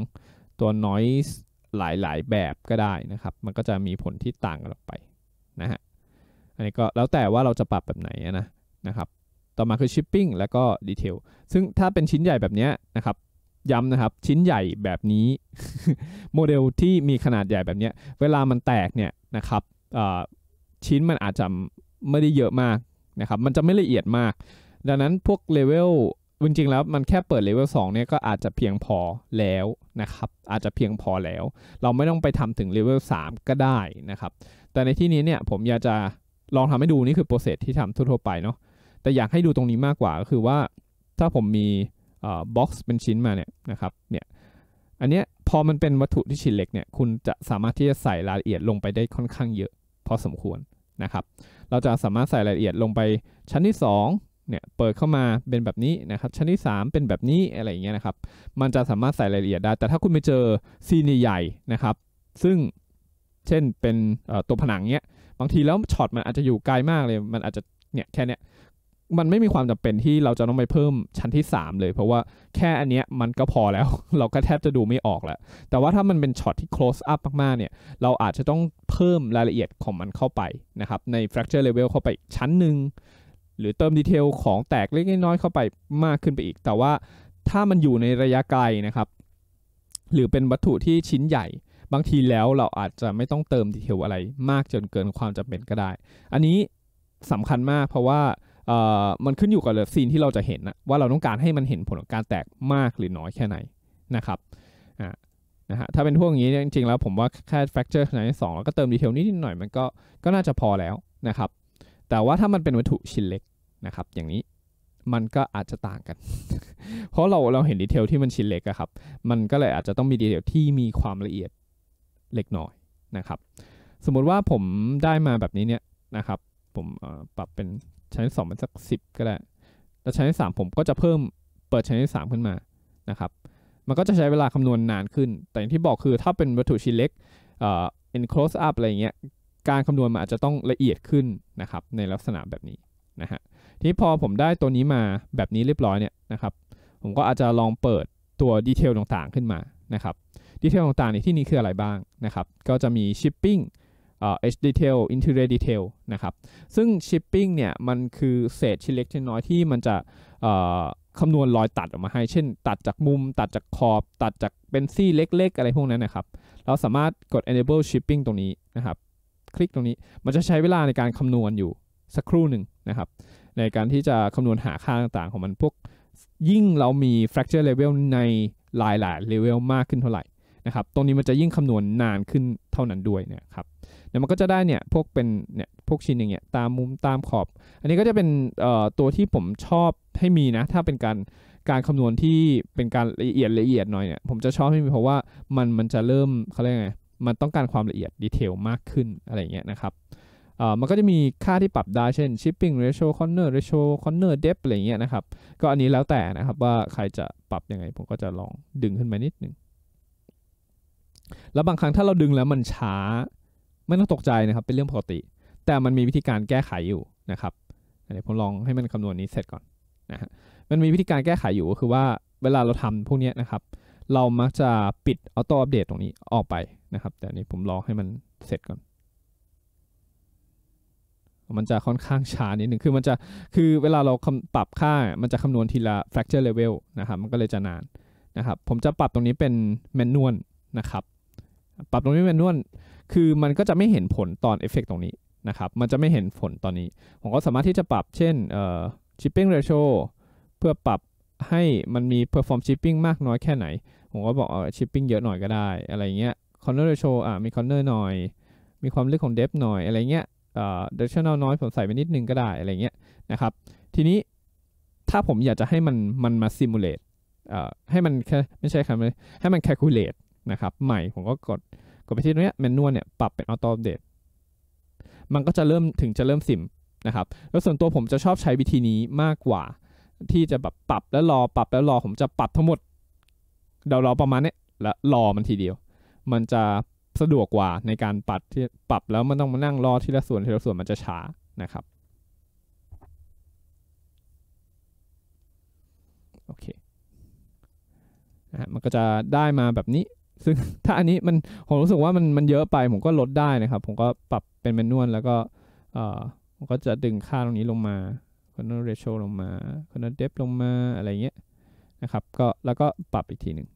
ตัวน o i s e หลาย ๆ แบบก็ได้นะครับ มันก็จะมีผลที่ต่างกันออกไปนะฮะอันนี้ก็แล้วแต่ว่าเราจะปรับแบบไหนนะนะครับ ต่อมาคือชิปปิ้งแล้วก็ดีเทลซึ่งถ้าเป็นชิ้นใหญ่แบบนี้นะครับย้ำนะครับ ชิ้นใหญ่แบบนี้ โมเดลที่มีขนาดใหญ่แบบนี้เวลามันแตกเนี่ยนะครับชิ้นมันอาจจะไม่ได้เยอะมากนะครับมันจะไม่ละเอียดมาก ดังนั้นพวกเลเวลจริงๆแล้วมันแค่เปิดเลเวล2เนี่ยก็อาจจะเพียงพอแล้วนะครับอาจจะเพียงพอแล้ว เราไม่ต้องไปทำถึงเลเวล3ก็ได้นะครับแต่ในที่นี้เนี่ยผมอยากจะลองทำให้ดูนี่คือโปรเซสที่ทำทั่วๆไปเนาะแต่อยากให้ดูตรงนี้มากกว่าก็คือว่าถ้าผมมีบ็อกซ์เป็นชิ้นมาเนี่ยนะครับ เนี่ย อันเนี้ย พอมันเป็นวัตถุที่ชิ้นเล็กเนี่ย คุณจะสามารถที่จะใส่รายละเอียดลงไปได้ค่อนข้างเยอะ พอสมควรนะครับ เราจะสามารถใส่รายละเอียดลงไปชั้นที่2เนี่ย เปิดเข้ามาเป็นแบบนี้นะครับ ชั้นที่ 3 เป็นแบบนี้อะไรอย่างเงี้ยนะครับ มันจะสามารถใส่รายละเอียดได้ แต่ถ้าคุณไปเจอซีนใหญ่นะครับ ซึ่งเช่นเป็นตัวผนังเนี้ย บางทีแล้วช็อตมันอาจจะอยู่ไกลมากเลย มันอาจจะ เนี่ย แค่เนี้ยมันไม่มีความจำเป็นที่เราจะต้องไปเพิ่มชั้นที่ 3 เลย เพราะว่าแค่อันเนี้ยมันก็พอแล้ว เราก็แทบจะดูไม่ออกแล้วแต่ว่าถ้ามันเป็นช็อตที่ close up มากๆเนี่ยเราอาจจะต้องเพิ่มรายละเอียดของมันเข้าไปนะครับใน fracture level เข้าไปชั้นหนึ่งหรือเติมดีเทลของแตกเล็กน้อยเข้าไปมากขึ้นไปอีก แต่ว่าถ้ามันอยู่ในระยะไกลนะครับ หรือเป็นวัตถุที่ชิ้นใหญ่บางทีแล้วเราอาจจะไม่ต้องเติมดีเทลอะไรมากจนเกินความจำเป็นก็ได้ อันนี้สำคัญมากเพราะว่ามันขึ้นอยู่กับซีนที่เราจะเห็นนะว่าเราต้องการให้มันเห็นผลของการแตกมากหรือน้อยแค่ไหนนะครับนะฮะถ้าเป็นพวกอย่างนี้จริงๆ แล้ว ผมว่าแค่ fracture ขนาดสองแล้วก็เติมดีเทลนิดหน่อยมันก็ก็น่าจะพอแล้วนะครับ แต่ว่าถ้ามันเป็นวัตถุชิ้นเล็กนะครับอย่างนี้มันก็อาจจะต่างกัน เพราะเราเราเห็นดีเทลที่มันชิ้นเล็กอะครับมันก็เลยอาจจะต้องมีดีเทลที่มีความละเอียดเล็กน้อยนะครับ สมมุติว่าผมได้มาแบบนี้เนี่ยนะครับ ผมปรับเป็นชั้นที่สองมันสักสิบก็ได้แล้วชั้นที่สามผมก็จะเพิ่มเปิดชั้นที่สามขึ้นมา นะครับ มันก็จะใช้เวลาคำนวณนนานขึ้น แต่อย่างที่บอกคือถ้าเป็นวัตถุชิ้นเล็ก เอ่อ็น c l o s e up อะไรเงี้ย การคำนวณมันอาจจะต้องละเอียดขึ้นนะครับ ในลักษณะแบบนี้นะฮะ ทีนี้พอผมได้ตัวนี้มาแบบนี้เรียบร้อยเนี่ยนะครับ ผมก็อาจจะลองเปิดตัวดีเทลต่างๆขึ้นมา นะครับ ดีเทลต่างๆในที่นี้คืออะไรบ้างนะครับ ก็จะมี shipping เอชดีเทลอินเทอร์เรดีเทลนะครับ ซึ่งชิปปิ้งเนี่ยมันคือเศษชิ้นเล็กชิ้นน้อยที่มันจะคำนวณรอยตัดออกมาให้ เช่น ตัดจากมุม ตัดจากขอบ ตัดจากเป็นซี่เล็กๆ อะไรพวกนั้นนะครับ เราสามารถกด enable shipping ตรงนี้นะครับ คลิกตรงนี้ มันจะใช้เวลาในการคำนวณอยู่สักครู่หนึ่งนะครับ ในการที่จะคำนวณหาค่าต่างๆของมันพวกยิ่งเรามี fracture level ในหลายๆ level มากขึ้นเท่าไหร่นะครับ ตรงนี้มันจะยิ่งคำนวณนานขึ้นเท่านั้นด้วยนะครับเดี๋ยวมันก็จะได้เนี่ย พวกเป็นเนี่ย พวกชิ้นอย่างเงี้ย ตามมุม ตามขอบ อันนี้ก็จะเป็นตัวที่ผมชอบให้มีนะ ถ้าเป็นการการคำนวณที่เป็นการละเอียดละเอียดหน่อยเนี่ย ผมจะชอบให้มีเพราะว่ามันมันจะเริ่มเขาเรียกไง มันต้องการความละเอียดดีเทลมากขึ้นอะไรเงี้ยนะครับ มันก็จะมีค่าที่ปรับได้ เช่น shipping ratio corner ratio corner depth อะไรเงี้ยนะครับ ก็อันนี้แล้วแต่นะครับว่าใครจะปรับยังไง ผมก็จะลองดึงขึ้นมานิดนึง แล้วบางครั้งถ้าเราดึงแล้วมันช้าไม่ต้องตกใจนะครับ เป็นเรื่องปกติ แต่มันมีวิธีการแก้ไขอยู่นะครับเดี๋ยวผมลองให้มันคำนวณนี้เสร็จก่อนนะฮะมันมีวิธีการแก้ไขอยู่ก็คือว่าเวลาเราทำพวกนี้นะครับ เรามักจะปิดออโต้อัปเดตตรงนี้ออกไปนะครับ แต่นี้ผมรอให้มันเสร็จก่อน มันจะค่อนข้างช้านิดหนึ่งคือมันจะคือเวลาเราปรับค่า มันจะคำนวณทีละ fracture level นะครับ มันก็เลยจะนานนะครับ ผมจะปรับตรงนี้เป็น manual นะครับปรับตรงนี้เป็นนวลคือมันก็จะไม่เห็นผลตอนเอฟเฟกตรงนี้นะครับ มันจะไม่เห็นผลตอนนี้ ผมก็สามารถที่จะปรับเช่นเอ่อ s ิ i p p i n g r a เพื่อปรับให้มันมีเพอร์ฟอร์มชิปปิ้งมากน้อยแค่ไหน ผมก็บอกชิปปิ้งเยอะหน่อยก็ได้ อะไรเงี้ยคอนเนอร์เรชอ่ะมีคอนเนอร์หน่อย มีความลึกของเดฟหน่อย อะไรเงี้ยเอ่อ d i r e c t น้อย ผมใส่ไปนิดนึงก็ได้ อะไรเงี้ยนะครับ ทีนี้ถ้าผมอยากจะให้มันมันมาซิมูเอ่อให้มันไม่ใช่ครับให้มันแคคู u ล a t นะครับใหม่ ผมก็กดกดไปที่ตรงนี้แมนนวลเนี่ยปรับเป็นออโต้อัปเดตมันก็จะเริ่มถึงจะเริ่มซิมนะครับ แล้วส่วนตัวผมจะชอบใช้วิธีนี้มากกว่า ที่จะแบบปรับแล้วรอ ปรับแล้วรอผมจะปรับทั้งหมด เดาเราประมาณนี้แล้วรอมันทีเดียว มันจะสะดวกกว่าในการปรับที่ปรับแล้วมันต้องมานั่งรอทีละส่วนทีละส่วนมันจะช้านะครับโอเคนะมันก็จะได้มาแบบนี้ซึ่ง ถ้าอันนี้มันผมรู้สึกว่ามันมันเยอะไปผมก็ลดได้นะครับ ผมก็ปรับเป็นเมนนวลแล้วก็เอ่อผมก็จะดึงค่าตรงนี้ลงมาค o นเ e r r a t ลงมาค o นเ e r d e p ลงมาอะไรเงี้ยนะครับก็แล้วก็ปรับอีกทีหนึ่ง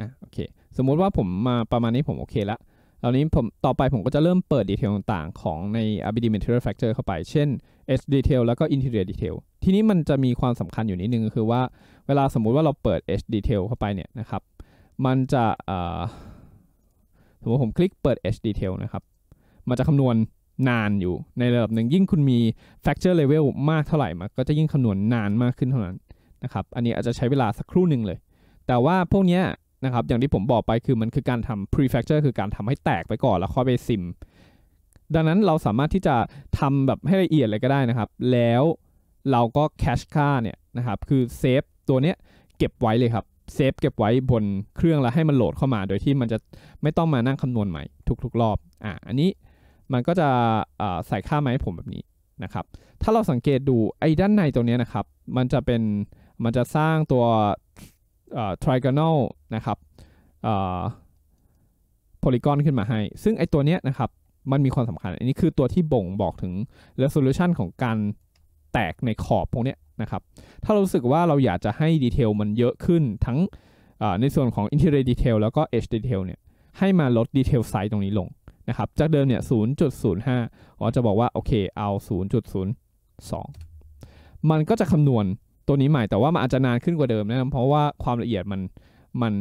อ่ะโอเค สมมุติว่าผมมาประมาณนี้ผมโอเคละแล้วนี้ผมต่อไปผมก็จะเริ่มเปิดดีเทลต่างๆของใน a b i d i material factor เข้าไป เช่น edge detail แล้วก็ interior detail ทีนี้มันจะมีความสำคัญอยู่นิดนึง คือว่าเวลาสมมุติว่าเราเปิด edge detail เข้าไปเนี่ยนะครับ มันจะ สมมติผมคลิกเปิด edge detail นะครับ มันจะคำนวณนานอยู่ในระดับหนึ่ง ยิ่งคุณมี factor level มากเท่าไหร่ มันก็จะยิ่งคำนวณนานมากขึ้นเท่านั้นนะครับ อันนี้อาจจะใช้เวลาสักครู่หนึ่งเลย แต่ว่าพวกนี้ะครับอย่างที่ผมบอกไปคือมันคือการทำ prefecture คือการทำให้แตกไปก่อน แล้วค่อยไปซิม ดังนั้นเราสามารถที่จะทำแบบให้ละเอียดเลยก็ได้นะครับ แล้วเราก็ cache ค่าเนี่ยนะครับ คือเซฟตัวเนี้ยเก็บไว้เลยครับเซฟเก็บไว้บนเครื่องแล้วให้มันโหลดเข้ามา โดยที่มันจะไม่ต้องมานั่งคำนวณใหม่ ทุกๆรอบ อ่ะอันนี้มันก็จะใส่ค่ามาให้ผมแบบนี้นะครับ ถ้าเราสังเกตดูไอ้ด้านในตรงนี้นะครับ มันจะเป็น มันจะสร้างตัว trigonal นะครับโพลีกอนขึ้นมาให้ ซึ่งไอตัวเนี้ยนะครับมันมีความสำคัญ อันนี้คือตัวที่บ่งบอกถึง resolution ของการแตกในขอบพวกเนี้ยนะครับถ้าเรารู้สึกว่าเราอยากจะให้ดีเทลมันเยอะขึ้นทั้งในส่วนของ interior detail แล้วก็ edge detail เนี่ยให้มาลดดีเทลไซส์ตรงนี้ลงนะครับจากเดิมเนี่ย0.05อ๋อจะบอกว่า โอเค เอา 0.02 มันก็จะคำนวณตัวนี้ใหม่แต่ว่ามันอาจจะนานขึ้นกว่าเดิมนะครับเพราะว่าความละเอียดมันมัน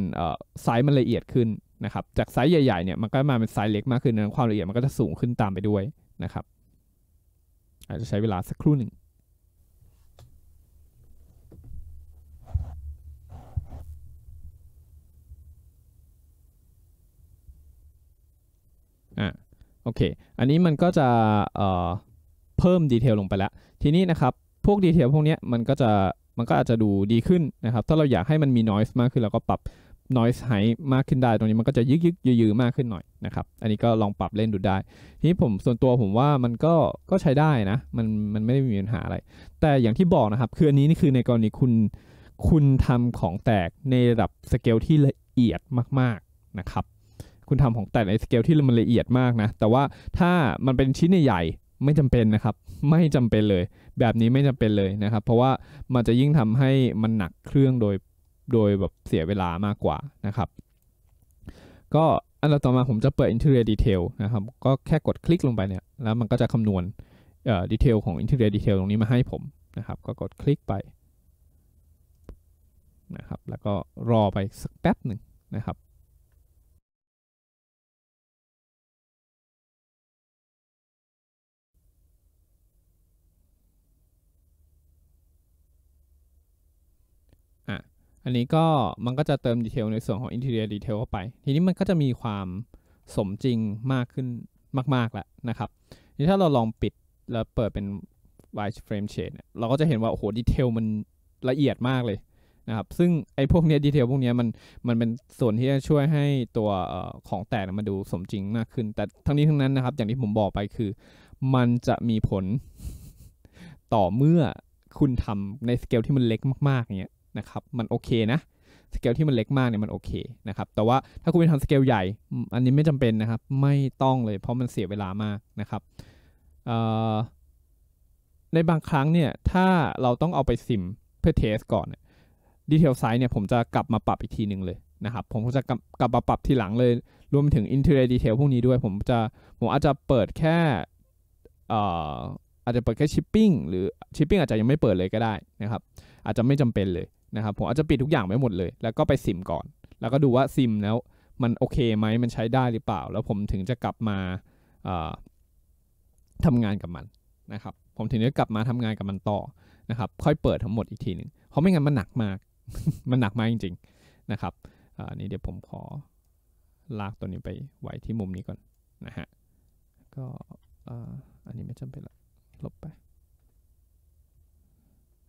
ไซส์มันละเอียดขึ้นนะครับ จากไซส์ใหญ่ๆเนี่ยมันก็มาเป็นไซส์เล็กมากขึ้นนะความละเอียดมันก็จะสูงขึ้นตามไปด้วยนะครับอาจจะใช้เวลาสักครู่หนึ่งอ่ะโอเคอันนี้มันก็จะเพิ่มดีเทลลงไปแล้วทีนี้นะครับพวกดีเทลพวกนี้มันก็จะมันก็อาจจะดูดีขึ้นนะครับ ถ้าเราอยากให้มันมี noise มากขึ้นเราก็ปรับ noise h i g h มากขึ้นได้ ตรงนี้มันก็จะยึกยึกยือมากขึ้นหน่อยนะครับอันนี้ก็ลองปรับเล่นดูได้ ทีนี้ผมส่วนตัวผมว่ามันก็ก็ใช้ได้นะ มันมันไม่ได้มีปัญหาอะไร แต่อย่างที่บอกนะครับคืออันนี้นี่คือในกรณีคุณคุณทำของแตกในระดับสเกลที่ละเอียดมากๆนะครับคุณทำของแตกในสเกลที่มันละเอียดมากนะแต่ว่าถ้ามันเป็นชิ้นใหญ่ไม่จำเป็นนะครับไม่จำเป็นเลย แบบนี้ไม่จำเป็นเลยนะครับ เพราะว่ามันจะยิ่งทำให้มันหนักเครื่องโดยโดยแบบเสียเวลามากกว่านะครับ ก็อันต่อมาผมจะเปิด interior detail นะครับ ก็แค่กดคลิกลงไปเนี่ย แล้วมันก็จะคำนวณดีเทลของ interior detail ตรงนี้มาให้ผมนะครับ ก็กดคลิกไปนะครับ แล้วก็รอไปสักแป๊บหนึ่งนะครับอันนี้ก็มันก็จะเติมดีเทลในส่วนของอินท r เรียดีเทลเข้าไป ทีนี้มันก็จะมีความสมจริงมากขึ้นมากๆแล้วนะครับนี่ถ้าเราลองปิดแล้วเปิดเป็น wide frame shade เราก็จะเห็นว่าโอ้โหดีเทลมันละเอียดมากเลยนะครับ ซึ่งไอ้พวกนี้ดีเทลพวกนี้มันมันเป็นส่วนที่จะช่วยให้ตัวของแตกมันดูสมจริงมากขึ้น แต่ทั้งนี้ทั้งนั้นนะครับ อย่างที่ผมบอกไปคือ มันจะมีผล ต่อเมื่อคุณทำในสเกลที่มันเล็กมากๆเนี่ยนะครับ มันโอเคนะ สเกลที่มันเล็กมากเนี่ยมันโอเคนะครับ แต่ว่าถ้าคุณไปทำสเกลใหญ่ อันนี้ไม่จำเป็นนะครับ ไม่ต้องเลยเพราะมันเสียเวลามากนะครับ ในบางครั้งเนี่ย ถ้าเราต้องเอาไปซิมเพื่อเทสก่อนดีเทลไซส์เนี่ยผมจะกลับมาปรับอีกทีหนึ่งเลยนะครับ ผมจะกลับมาปรับทีหลังเลย รวมถึงเทอร์เน็ตดีเทลพวกนี้ด้วย ผมจะผมอาจจะเปิดแค่อาจจะเปิดแค่ชิปปิ้งหรือชิปปิ้งอาจจะยังไม่เปิดเลยก็ได้นะครับ อาจจะไม่จำเป็นเลยนะครับผมอาจจะปิดทุกอย่างไปหมดเลย แล้วก็ไปซิมก่อน แล้วก็ดูว่าซิมแล้วมันโอเคไหมมันใช้ได้หรือเปล่า แล้วผมถึงจะกลับมาทำงานกับมันนะครับผมถึงจะกลับมาทำงานกับมันต่อนะครับค่อยเปิดทั้งหมดอีกทีหนึ่งเพราะไม่งั้นมันหนักมากมันหนักมากจริงๆนะครับอันนี้เดี๋ยวผมขอลากตัวนี้ไปไว้ที่มุมนี้ก่อนนะฮะก็อันนี้ไม่จำเป็นละลบไป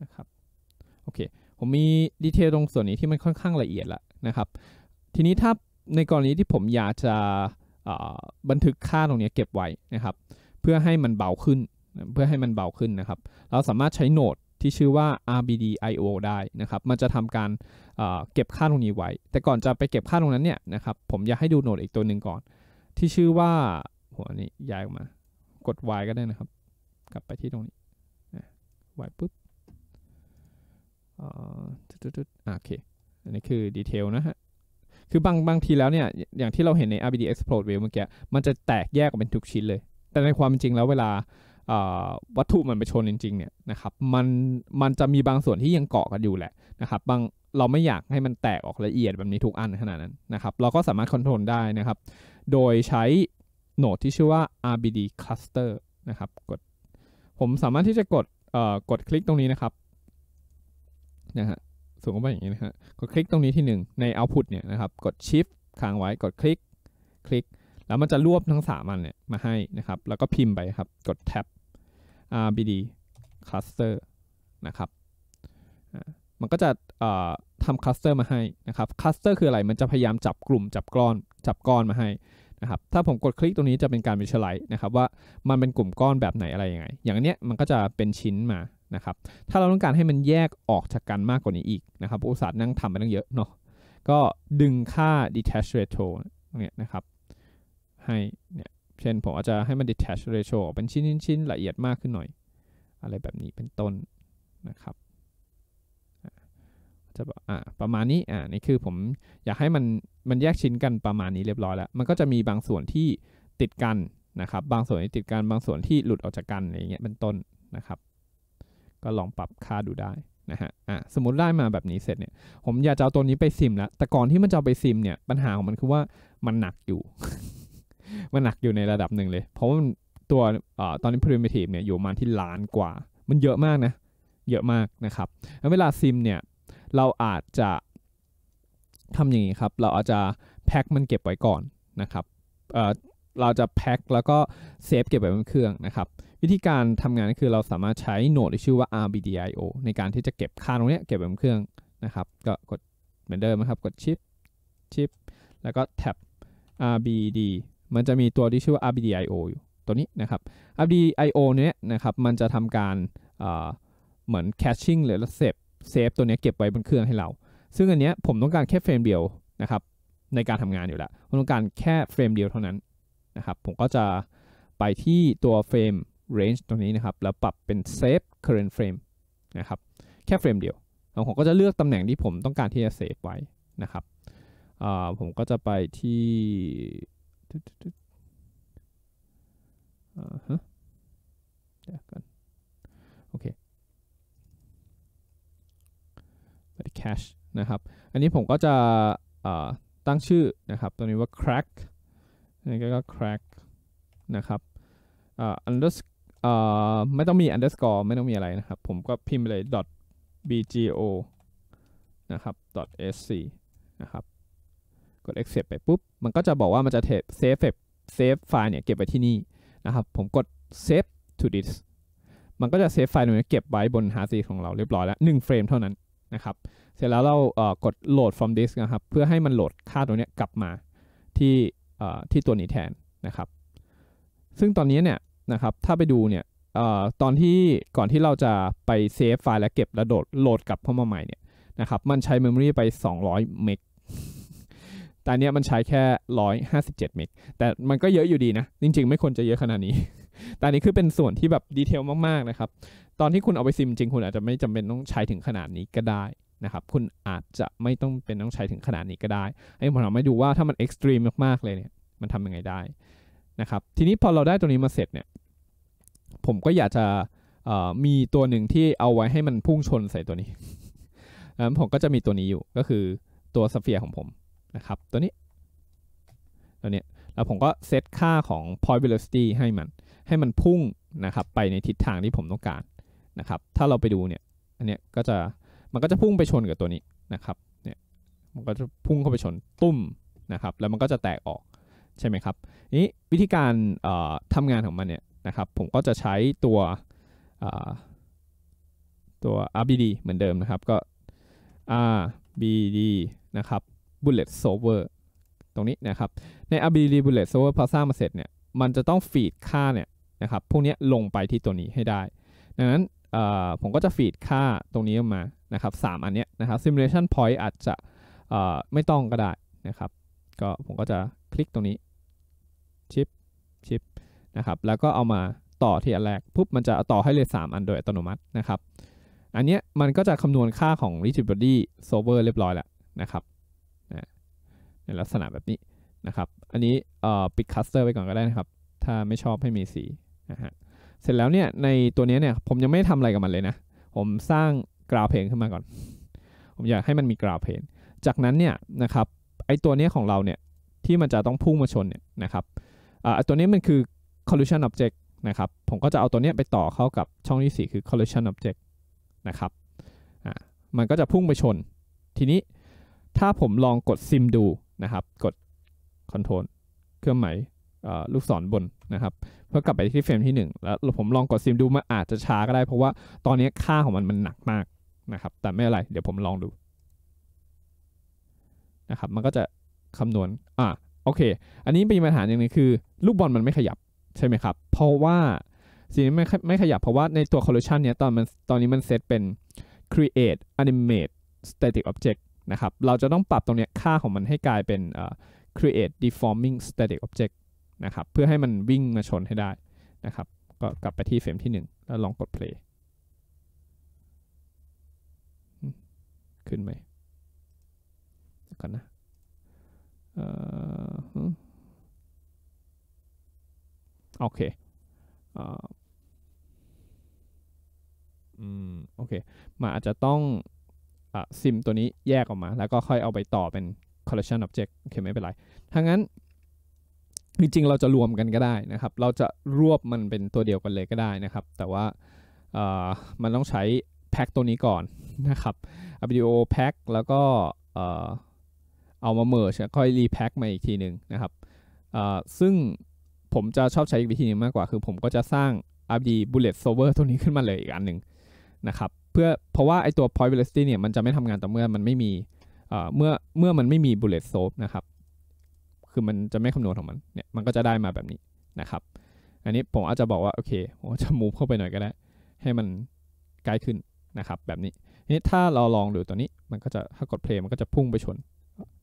นะครับโอเคผมมีดีเทลตรงส่วนนี้ที่มันค่อนข้างละเอียดละนะครับ ทีนี้ถ้าในกรณีที่ผมอยากจะบันทึกค่าตรงนี้ เก็บไว้นะครับ เพื่อให้มันเบาขึ้น เพื่อให้มันเบาขึ้นนะครับ เราสามารถใช้โนดที่ชื่อว่า rbdio ได้นะครับ มันจะทำการเก็บค่าตรงนี้ไว้ แต่ก่อนจะไปเก็บค่าตรงนั้นเนี่ยนะครับ ผมอยากให้ดูโนดอีกตัวหนึ่งก่อน ที่ชื่อว่า หัวนี้ย้ายออกมา กด y ก็ได้นะครับ กลับไปที่ตรงนี้ y ปุ๊บอุดโอเค อันนี้คือดีเทลนะฮะ คือบางบางทีแล้วเนี่ย อย่างที่เราเห็นใน RBD Explode Wave เมื่อกี้ มันจะแตกแยกออกเป็นทุกชิ้นเลย แต่ในความจริงแล้วเวลาวัตถุมันไปชนจริงๆเนี่ยนะครับ มันมันจะมีบางส่วนที่ยังเกาะกันอยู่แหละนะครับ บางเราไม่อยากให้มันแตกออกละเอียดแบบนี้ทุกอันขนาดนั้นนะครับ เราก็สามารถคอนโทรลได้นะครับ โดยใช้โหนดที่ชื่อว่า RBD Cluster นะครับ กด ผมสามารถที่จะกดกดคลิกตรงนี้นะครับนะฮะสูงขึ้นไปอย่างนี้นะฮะกดคลิกตรงนี้ที่1ใน output เนี่ยนะครับ กด shift ค้างไว้กดคลิก คลิก แล้วมันจะรวบทั้ง3มันเนี่ยมาให้นะครับ แล้วก็พิมพ์ไปครับ กด tab rbd cluster นะครับ มันก็จะทำคลัสเตอร์มาให้นะครับ คลัสเตอร์คืออะไร มันจะพยายามจับกลุ่มจับก้อน จับก้อนมาให้นะครับ ถ้าผมกดคลิกตรงนี้จะเป็นการวิชลไล์นะครับ ว่ามันเป็นกลุ่มก้อนแบบไหนอะไรยังไง อย่างเนี้ยมันก็จะเป็นชิ้นมานะครับถ้าเราต้องการให้มันแยกออกจากกันมากกว่านี้อีก นะครับอุตสาห์นั่งทำไปตั้งเยอะเนาะ ก็ดึงค่า detach ratio เนี่ยนะครับ ให้ เนี่ย เช่นผมอาจจะให้มัน detach ratio เป็นชิ้นชิ้นละเอียดมากขึ้นหน่อย อะไรแบบนี้เป็นต้นนะครับ จะบอกอ่า ประมาณนี้ อ่า นี่คือผมอยากให้มัน มันแยกชิ้นกันประมาณนี้เรียบร้อยแล้ว มันก็จะมีบางส่วนที่ติดกันนะครับ บางส่วนที่ติดกัน บางส่วนที่หลุดออกจากกันอะไรเงี้ย เป็นต้นนะครับก็ลองปรับค่าดูได้นะฮะ อ่ะสมมติได้มาแบบนี้เสร็จเนี่ยผมอยากจะเอาตัวนี้ไปซิมแล้วแต่ก่อนที่มันจะเอาไปซิมเนี่ยปัญหาของมันคือว่ามันหนักอยู่ มันหนักอยู่ในระดับหนึ่งเลย เพราะว่าตัวอตอนนี้ primitive เนี่ยอยู่มาที่ล้านกว่า มันเยอะมากนะเยอะมากนะครับแล้วเวลาซิมเนี่ย เราอาจจะทำอย่างนี้ครับ เราอาจจะแพ็คมันเก็บไว้ก่อนนะครับเราจะแพ็คแล้วก็เซฟเก็บไว้บนเครื่องนะครับวิธีการทำงานก็คือเราสามารถใช้โหนดที่ชื่อว่า rbdio ในการที่จะเก็บค่าตรงนี้เก็บไว้บนเครื่องนะครับ ก็กดเหมือนเดิมนะครับ กดชิป ชิป แล้วก็แท็บ rbd มันจะมีตัวที่ชื่อว่า rbdio อยู่ตัวนี้นะครับ rbdio เนี้ยนะครับ มันจะทำการเหมือน c a c h i n g หรือเซฟเซฟตัวนี้เก็บไว้บนเครื่องให้เรา ซึ่งอันเนี้ยผมต้องการแค่เฟรมเดียวนะครับในการทำงานอยู่แล้ว ผมต้องการแค่เฟรมเดียวเท่านั้นนะครับ ผมก็จะไปที่ตัวเฟรม range ตรงนี้นะครับ แล้วปรับเป็น save current frame นะครับ แค่เฟรมเดียว ผมก็จะเลือกตำแหน่งที่ผมต้องการที่จะเซฟไว้นะครับ ผมก็จะไปที่เดี๋ยวกันโอเค ไปที่ cache นะครับ อันนี้ผมก็จะตั้งชื่อนะครับตัวนี้ว่า crack นี่ก็ crack นะครับ underscore ่ไม่ต้องมี underscore ไม่ต้องมีอะไรนะครับ ผมก็พิมพ์ไปเลย .bgo นะครับ .sc นะครับกด accept ไปปุ๊บ มันก็จะบอกว่ามันจะ save save ไฟล์เนี่ยเก็บไว้ที่นี่นะครับ ผมกด save to this มันก็จะเซฟไฟล์ตรงนี้เก็บไว้บนฮาร์ดดิสของเราเรียบร้อยแล้ว1เฟรมเท่านั้นนะครับ เสร็จแล้วเราเกด load from disk นะครับ เพื่อให้มันโหลดค่าตรงนี้กลับมาที่ที่ตัวนี้แทนนะครับ ซึ่งตอนนี้เนี่ยนะครับถ้าไปดูเนี่ยตอนที่ก่อนที่เราจะไปเซฟไฟล์และเก็บแล้วโดดโหลดกลับเข้ามาใหม่เนี่ยนะครับมันใช้เมมโมรีไป 200 เมกแต่เนี้ยมันใช้แค่ 157 เมกแต่มันก็เยอะอยู่ดีนะ จริงๆไม่ควรจะเยอะขนาดนี้แต่นี้คือเป็นส่วนที่แบบดีเทลมากๆนะครับ ตอนที่คุณเอาไปซิมจริงคุณอาจจะไม่จำเป็นต้องใช้ถึงขนาดนี้ก็ได้นะครับคุณอาจจะไม่ต้องเป็นต้องใช้ถึงขนาดนี้ก็ได้ไอ้ผมถามใดูว่าถ้ามันเอ็กซ์ตรีมมากๆเลยเนี่ยมันทำยังไงได้นะครับทีนี้พอเราได้ตัวนี้มาเสร็จเนี่ยผมก็อยากจะมีตัวหนึ่งที่เอาไว้ให้มันพุ่งชนใส่ตัวนี้น้ผมก็จะมีตัวนี้อยู่ก็คือตัวสเฟียร์ของผมนะครับ ตัวนี้ตัวนี้แล้วผมก็เซตค่าของ point velocity ให้มันให้มันพุ่งนะครับ ไปในทิศทางที่ผมต้องการนะครับ ถ้าเราไปดูเนี่ย อันเนี้ยก็จะมันก็จะพุ่งไปชนกับตัวนี้นะครับเนี่ยมันก็จะพุ่งเข้าไปชนตุ้มนะครับ แล้วมันก็จะแตกออกใช่ไหมครับ นี้วิธีการทำงานของมันเนี่ยนะครับผมก็จะใช้ตัวตัว RBD เหมือนเดิมนะครับก็ RBD นะครับ Bullet Solver ตรงนี้นะครับ ใน RBD Bullet Solver พอสร้างมาเสร็จเนี่ยมันจะต้องฟีดค่าเนี่ยนะครับพวกนี้ลงไปที่ตัวนี้ให้ได้ ดังนั้นผมก็จะฟีดค่าตรงนี้มานะครับมอันเนี้ยนะครับ Simulation Point อาจจะไม่ต้องก็ได้นะครับก็ผมก็จะคลิกตรงนี้ชิปนะครับ แล้วก็เอามาต่อที่อันแรก ปุ๊บมันจะต่อให้เลย 3 อันโดยอัตโนมัตินะครับ อันนี้มันก็จะคำนวณค่าของ rigid body solver เรียบร้อยแล้วนะครับในลักษณะแบบนี้นะครับ อันนี้ปิดคัสเตอร์ไปก่อนก็ได้นะครับ ถ้าไม่ชอบให้มีสีนะฮะ เสร็จแล้วเนี่ยในตัวนี้เนี่ยผมยังไม่ทำอะไรกับมันเลยนะ ผมสร้างกราวเพลงขึ้นมาก่อน ผมอยากให้มันมีกราวเพลง จากนั้นเนี่ยนะครับ ไอตัวนี้ของเราเนี่ยที่มันจะต้องพุ่งมาชนเนี่ยนะครับตัวนี้มันคือ collision object นะครับผมก็จะเอาตัวนี้ไปต่อเข้ากับช่องที่ 4 คือ collision object นะครับมันก็จะพุ่งไปชนทีนี้ถ้าผมลองกดซิมดูนะครับ กด control เครื่องหมายลูกศรบนนะครับ เพื่อกลับไปที่เฟรมที่ 1 แล้วผมลองกดซิมดูมันอาจจะช้าก็ได้เพราะว่าตอนนี้ค่าของมันมันหนักมากนะครับ แต่ไม่อะไรเดี๋ยวผมลองดูนะครับมันก็จะคำนวณอ่าโอเค อันนี้มีปัญหาอย่างนึงคือ ลูกบอลมันไม่ขยับใช่ไหมครับ เพราะว่าสิ่งนี้ไม่ไม่ขยับเพราะว่าในตัว collision เนี้ยตอนมันตอนนี้มันเซตเป็น create animate static object นะครับ เราจะต้องปรับตรงเนี้ยค่าของมันให้กลายเป็น create deforming static object นะครับ เพื่อให้มันวิ่งมาชนให้ได้นะครับ ก็กลับไปที่เฟรมที่ 1 แล้วลองกด play ขึ้นไหมก่อนนะโอเคอืม โอเค มาอาจจะต้องซิมตัวนี้แยกออกมา แล้วก็ค่อยเอาไปต่อเป็น collection object โอเคไม่เป็นไร ถ้างั้น จริงๆ เราจะรวมกันก็ได้นะครับ เราจะรวบมันเป็นตัวเดียวกันเลยก็ได้นะครับ แต่ว่าามันต้องใช้แพ็กตัวนี้ก่อนนะครับ a i d e o pack แล้วก็เอามาเมอร์ชค่อยรีแพ็คมาอีกทีหนึ่งนะครับ ซึ่งผมจะชอบใช้อีกวิธีนึงมากกว่าคือผมก็จะสร้าง RD Bullet Solver ตัวนี้ขึ้นมาเลยอีกอันหนึ่งนะครับเพื่อเพราะว่าไอตัว Point Velocity เนี่ยมันจะไม่ทำงานต่อเมื่อมันไม่มีเมื่อเมื่อมันไม่มี Bullet Solve นะครับคือมันจะไม่คำนวณของมันเนี่ยมันก็จะได้มาแบบนี้นะครับ อันนี้ผมอาจจะบอกว่า โอเคผมจะมูฟเข้าไปหน่อยก็ได้ให้มันใกล้ขึ้นนะครับแบบนี้นี่ถ้าเราลองดูตัวนี้มันก็จะถ้ากดพลย์มันก็จะพุ่งไปชน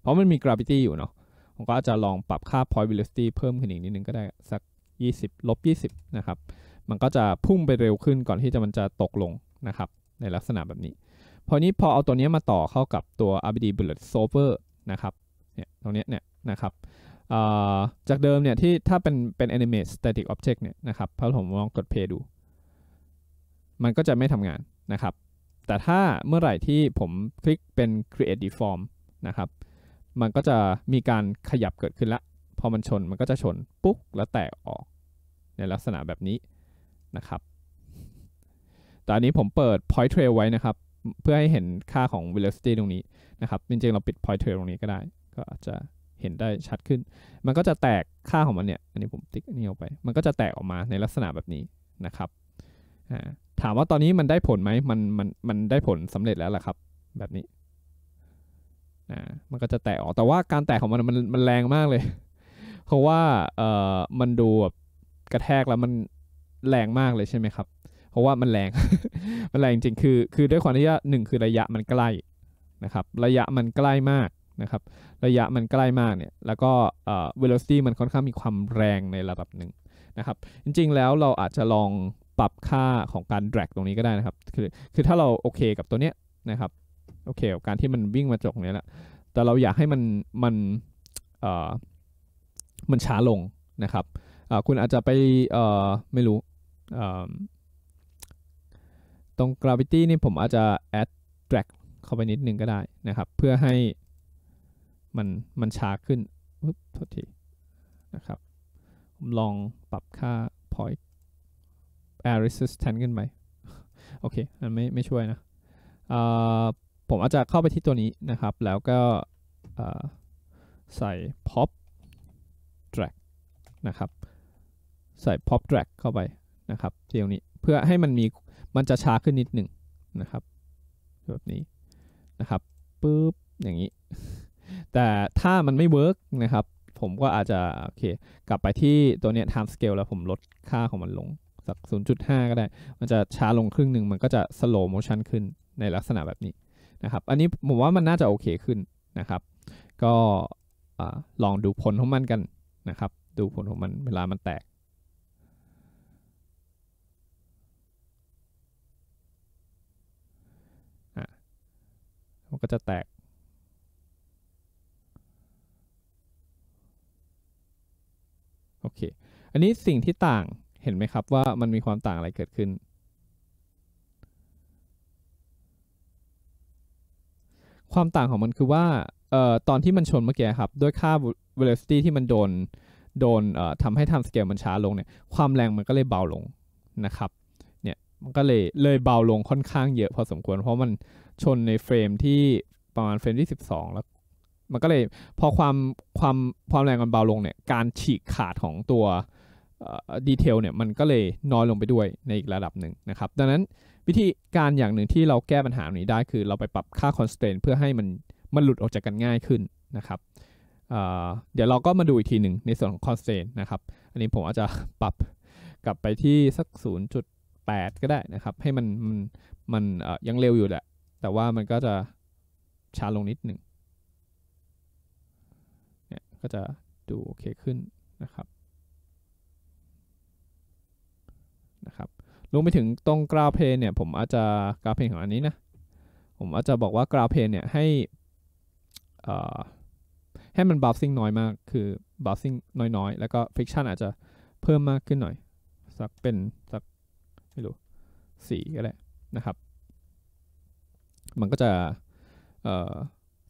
เพราะมันมี gravity อยู่เนาะผมก็จะลองปรับค่า point velocity เพิ่มขึ้นอีกนิดนึงก็ได้ สัก 20 ลบ 20 นะครับ มันก็จะพุ่งไปเร็วขึ้นก่อนที่จะมันจะตกลงนะครับ ในลักษณะแบบนี้ พอนี้พอเอาตัวนี้มาต่อเข้ากับตัว RBD Bullet Solver นะครับ เนี่ยตรงนี้เนี่ยนะครับจากเดิมเนี่ยที่ถ้าเป็นเป็น animate static object เนี่ยนะครับพอผมลองกด play ดู มันก็จะไม่ทำงานนะครับ แต่ถ้าเมื่อไหร่ที่ผมคลิกเป็น create deform นะครับมันก็จะมีการขยับเกิดขึ้นละ พอมันชน มันก็จะชนปุ๊กแล้วแตกออกในลักษณะแบบนี้นะครับ ตอนนี้ผมเปิด point trail ไว้นะครับ เพื่อให้เห็นค่าของ velocity ตรงนี้นะครับ จริงๆเราปิด point trail ตรงนี้ก็ได้ ก็อาจจะเห็นได้ชัดขึ้น มันก็จะแตกค่าของมันเนี่ยอันนี้ผมติ๊กนี่ออกไป มันก็จะแตกออกมาในลักษณะแบบนี้นะครับถามว่าตอนนี้มันได้ผลไหมมันมันมันได้ผลสำเร็จแล้วล่ะครับ แบบนี้อ่มันก็จะแตกออก แต่ว่าการแตกของมันมันมันแรงมากเลย เพราะว่าเอ่อมันดูแบบกระแทกแล้วมันแรงมากเลยใช่ไหมครับ เพราะว่ามันแรง มันแรงจริงคือ คือด้วยความที่ว่าหนึ่งคือระยะมันใกล้นะครับ ระยะมันใกล้มากนะครับ ระยะมันใกล้มากเนี่ย แล้วก็เอ่อ velocity มันค่อนข้างมีความแรงในระดับหนึ่งนะครับ จริงๆ แล้วเราอาจจะลองปรับค่าของการ drag ตรงนี้ก็ได้นะครับ คือคือถ้าเราโอเคกับตัวเนี้ยนะครับโอเคกับการที่มันวิ่งมาจกเนี้ยแหละแต่เราอยากให้มันมันเอ่อมันช้าลงนะครับ คุณอาจจะไปเอ่อไม่รู้ ตรง gravity นี่ผมอาจจะ add drag เข้าไปนิดนึงก็ได้นะครับ เพื่อให้มันมันช้าขึ้นปึ๊บโทษทีนะครับ ผมลองปรับค่า point air resistance ขึ้นไปโอเคอันไม่ไม่ช่วยนะผมอาจจะเข้าไปที่ตัวนี้นะครับ แล้วก็ใส่ pop drag นะครับ ใส่ pop drag เข้าไปนะครับตรงนี้เพื่อให้มันมี มันจะช้าขึ้นนิดหนึ่งนะครับ แบบนี้นะครับปุ๊บ อย่างนี้ แต่ถ้ามันไม่เวิร์กนะครับ ผมก็อาจจะ โอเค กลับไปที่ตัวเนี้ย time scale แล้วผมลดค่าของมันลง สัก 0.5 ก็ได้ มันจะช้าลงครึ่งหนึ่ง มันก็จะ slow motion ขึ้นในลักษณะแบบนี้นะครับ อันนี้ผมว่ามันน่าจะโอเคขึ้นนะครับ ก็ลองดูผลของมันกันนะครับ ดูผลของมัน เวลามันแตกมันก็จะแตก โอเค อันนี้สิ่งที่ต่างเห็นไหมครับว่ามันมีความต่างอะไรเกิดขึ้นความต่างของมันคือว่าเอ่อตอนที่มันชนเมื่อกี้ครับ ด้วยค่า velocity ที่มันโดนโดนเอ่อทำให้ time scale มันช้าลงเนี่ยความแรงมันก็เลยเบาลงนะครับเนี่ยมันก็เลย เลยเบาลงค่อนข้างเยอะพอสมควรเพราะมันชนในเฟรมที่ประมาณเฟรมที่ 12 แล้วมันก็เลยพอความความความแรงมันเบาลงเนี่ยการฉีกขาดของตัวดีเทลเนี่ยมันก็เลยน้อยลงไปด้วยในอีกระดับหนึ่งนะครับ ดังนั้นวิธีการอย่างหนึ่งที่เราแก้ปัญหานี้ได้คือ เราไปปรับค่า constraint เพื่อให้มันมันหลุดออกจากกันง่ายขึ้นนะครับเเดี๋ยวเราก็มาดูอีกทีหนึ่งในส่วนของ constraint นะครับ อันนี้ผมอาจจะปรับกลับไปที่สัก 0.8 ก็ได้นะครับ ให้มันมันมันยังเร็วอยู่แหละ แต่ว่ามันก็จะช้าลงนิดหนึ่งเนี่ยก็จะดูโอเคขึ้นนะครับ นะครับรวมไปถึงตรงกราเพนเนี่ยผมอาจจะกราเพนของอันนี้นะ ผมอาจจะบอกว่ากราเพนเนี่ยให้ให้มันบัฟซิ่งน้อยมากคือบัฟซิ่งน้อยๆ แล้วก็ฟิกชันอาจจะเพิ่มมากขึ้นหน่อยสักเป็นสักไม่รู้สีก็ได้นะครับ มันก็จะ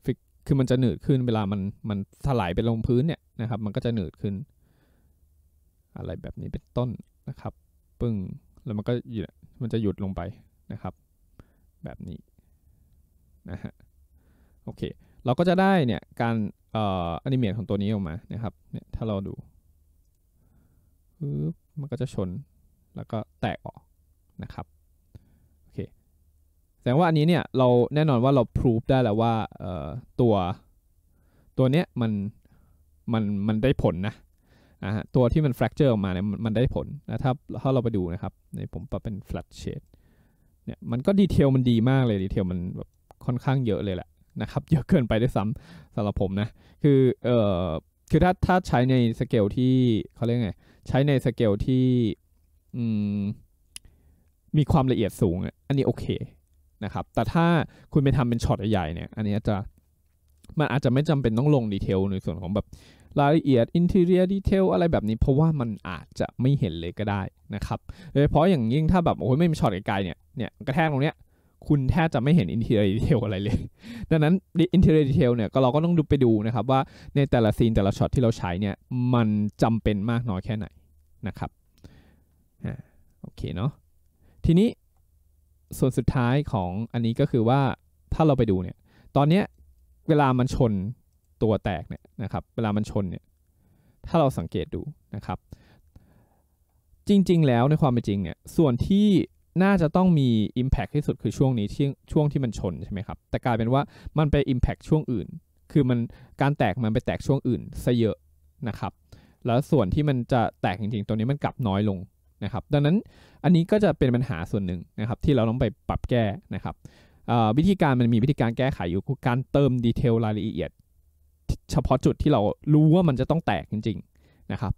ฟิกคือมันจะหนืดขึ้นเวลามันมันถลายไปลงพื้นเนี่ยนะครับ มันก็จะหนืดขึ้น อะไรแบบนี้เป็นต้นนะครับ ปึ้งแล้วมันก็มันจะหยุดลงไปนะครับ แบบนี้นะฮะโอเค เราก็จะได้เนี่ยการเอ่ออนิเมตของตัวนี้ออกมานะครับเนี่ยถ้าเราดู มันก็จะชน แล้วก็แตกออกนะครับโอเค แสดงว่าอันนี้เนี่ยเราแน่นอนว่าเราพิสูจได้แล้วว่าตัวตัวเนี้ยมันมันมันได้ผลนะะฮะตัวที่มัน fracture ออกมาเนี่ยมันได้ผลนะถ้าถ้าเราไปดูนะครับ ในผมปรับเป็น flat shade เนี่ยมันก็ดีเทลมันดีมากเลยดีเทลมันแบบค่อนข้างเยอะเลยแหละนะครับเยอะเกินไปด้วยซ้ำสำหรับผมนะ คือเอ่อคือถ้าถ้าใช้ในสเกลที่เขาเรียกไง ใช้ในสเกลที่อมมีความละเอียดสูงอันนี้โอเคนะครับ แต่ถ้าคุณไปทำเป็นช็อตใหญ่เนี่ยอันนี้จะ มันอาจจะไม่จำเป็นต้องลงดีเทลในส่วนของแบบรายละเอียด interior d ดีเทลอะไรแบบนี้เพราะว่ามันอาจจะไม่เห็นเลยก็ได้นะครับโดยเฉพาะอย่างยิ่งถ้าแบบโอ้ยไม่มีช็อตไกลๆเนี่ยเนี่ยกระแทกตรงเนี้ยคุณแทบจะไม่เห็น interior d ดีเทลอะไรเลย ดังนั้นอินเท i o r d e ี a i l เนี่ยก็เราก็ต้องดูไปดูนะครับว่าในแต่ละซีนแต่ละช็อตที่เราใช้เนี่ยมันจำเป็นมากน้อยแค่ไหนนะครับโอเคเนาะทีนี้ส่วนสุดท้ายของอันนี้ก็คือว่าถ้าเราไปดูเนี่ยตอนเนี้ยเวลามันชนตัวแตกเนี่ยนะครับ เวลา มันชนเนี่ย ถ้าเราสังเกตดูนะครับ จริงๆแล้ว ในความเป็นจริงเนี่ย ส่วนที่น่าจะต้องมี Impact ที่สุดคือช่วงนี้ที่ช่วงที่มันชนใช่ไหมครับ แต่กลายเป็นว่า มันไป Impact ช่วงอื่น คือมัน การแตกมันไปแตกช่วงอื่นซะเยอะนะครับ แล้วส่วนที่มันจะแตกจริงๆตรงนี้มันกลับน้อยลงนะครับ ดังนั้น อันนี้ก็จะเป็นปัญหาส่วนหนึ่งนะครับ ที่เราต้องไปปรับแก้นะครับวิธีการมันมีวิธีการแก้ไขอยู่การเติมดีเทลรายละเอียดเฉพาะจุดที่เรารู้ว่ามันจะต้องแตกจริง ๆนะครับ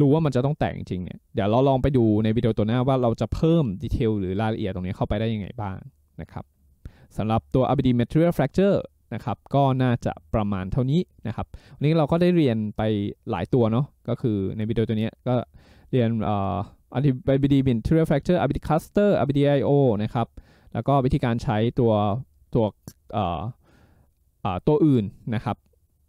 รู้ว่ามันจะต้องแตกจริงเนี่ย เดี๋ยวเราลองไปดูในวิดีโอตัวหน้าว่าเราจะเพิ่มดีเทลหรือรายละเอียดตรงนี้เข้าไปได้ยังไงบ้างนะครับสำหรับตัว ABD Material Fracture นะครับ ก็น่าจะประมาณเท่านี้นะครับ วันนี้เราก็ได้เรียนไปหลายตัวเนาะ ก็คือในวิดีโอตัวนี้ก็เรียนเอ่อ ABD Material Fracture ABD Cluster ABD IO นะครับ แล้วก็วิธีการใช้ตัวตัวตัวอื่นนะครับ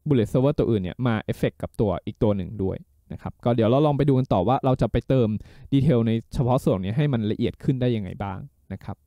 บุลเลตเซอร์เวอร์ตัวอื่นเนี่ยมาเอฟเฟกกับตัวอีกตัวหนึ่งด้วยนะครับก็เดี๋ยวเราลองไปดูกันต่อว่าเราจะไปเติมดีเทลในเฉพาะส่วนนี้ให้มันละเอียดขึ้นได้ยังไงบ้างนะครับ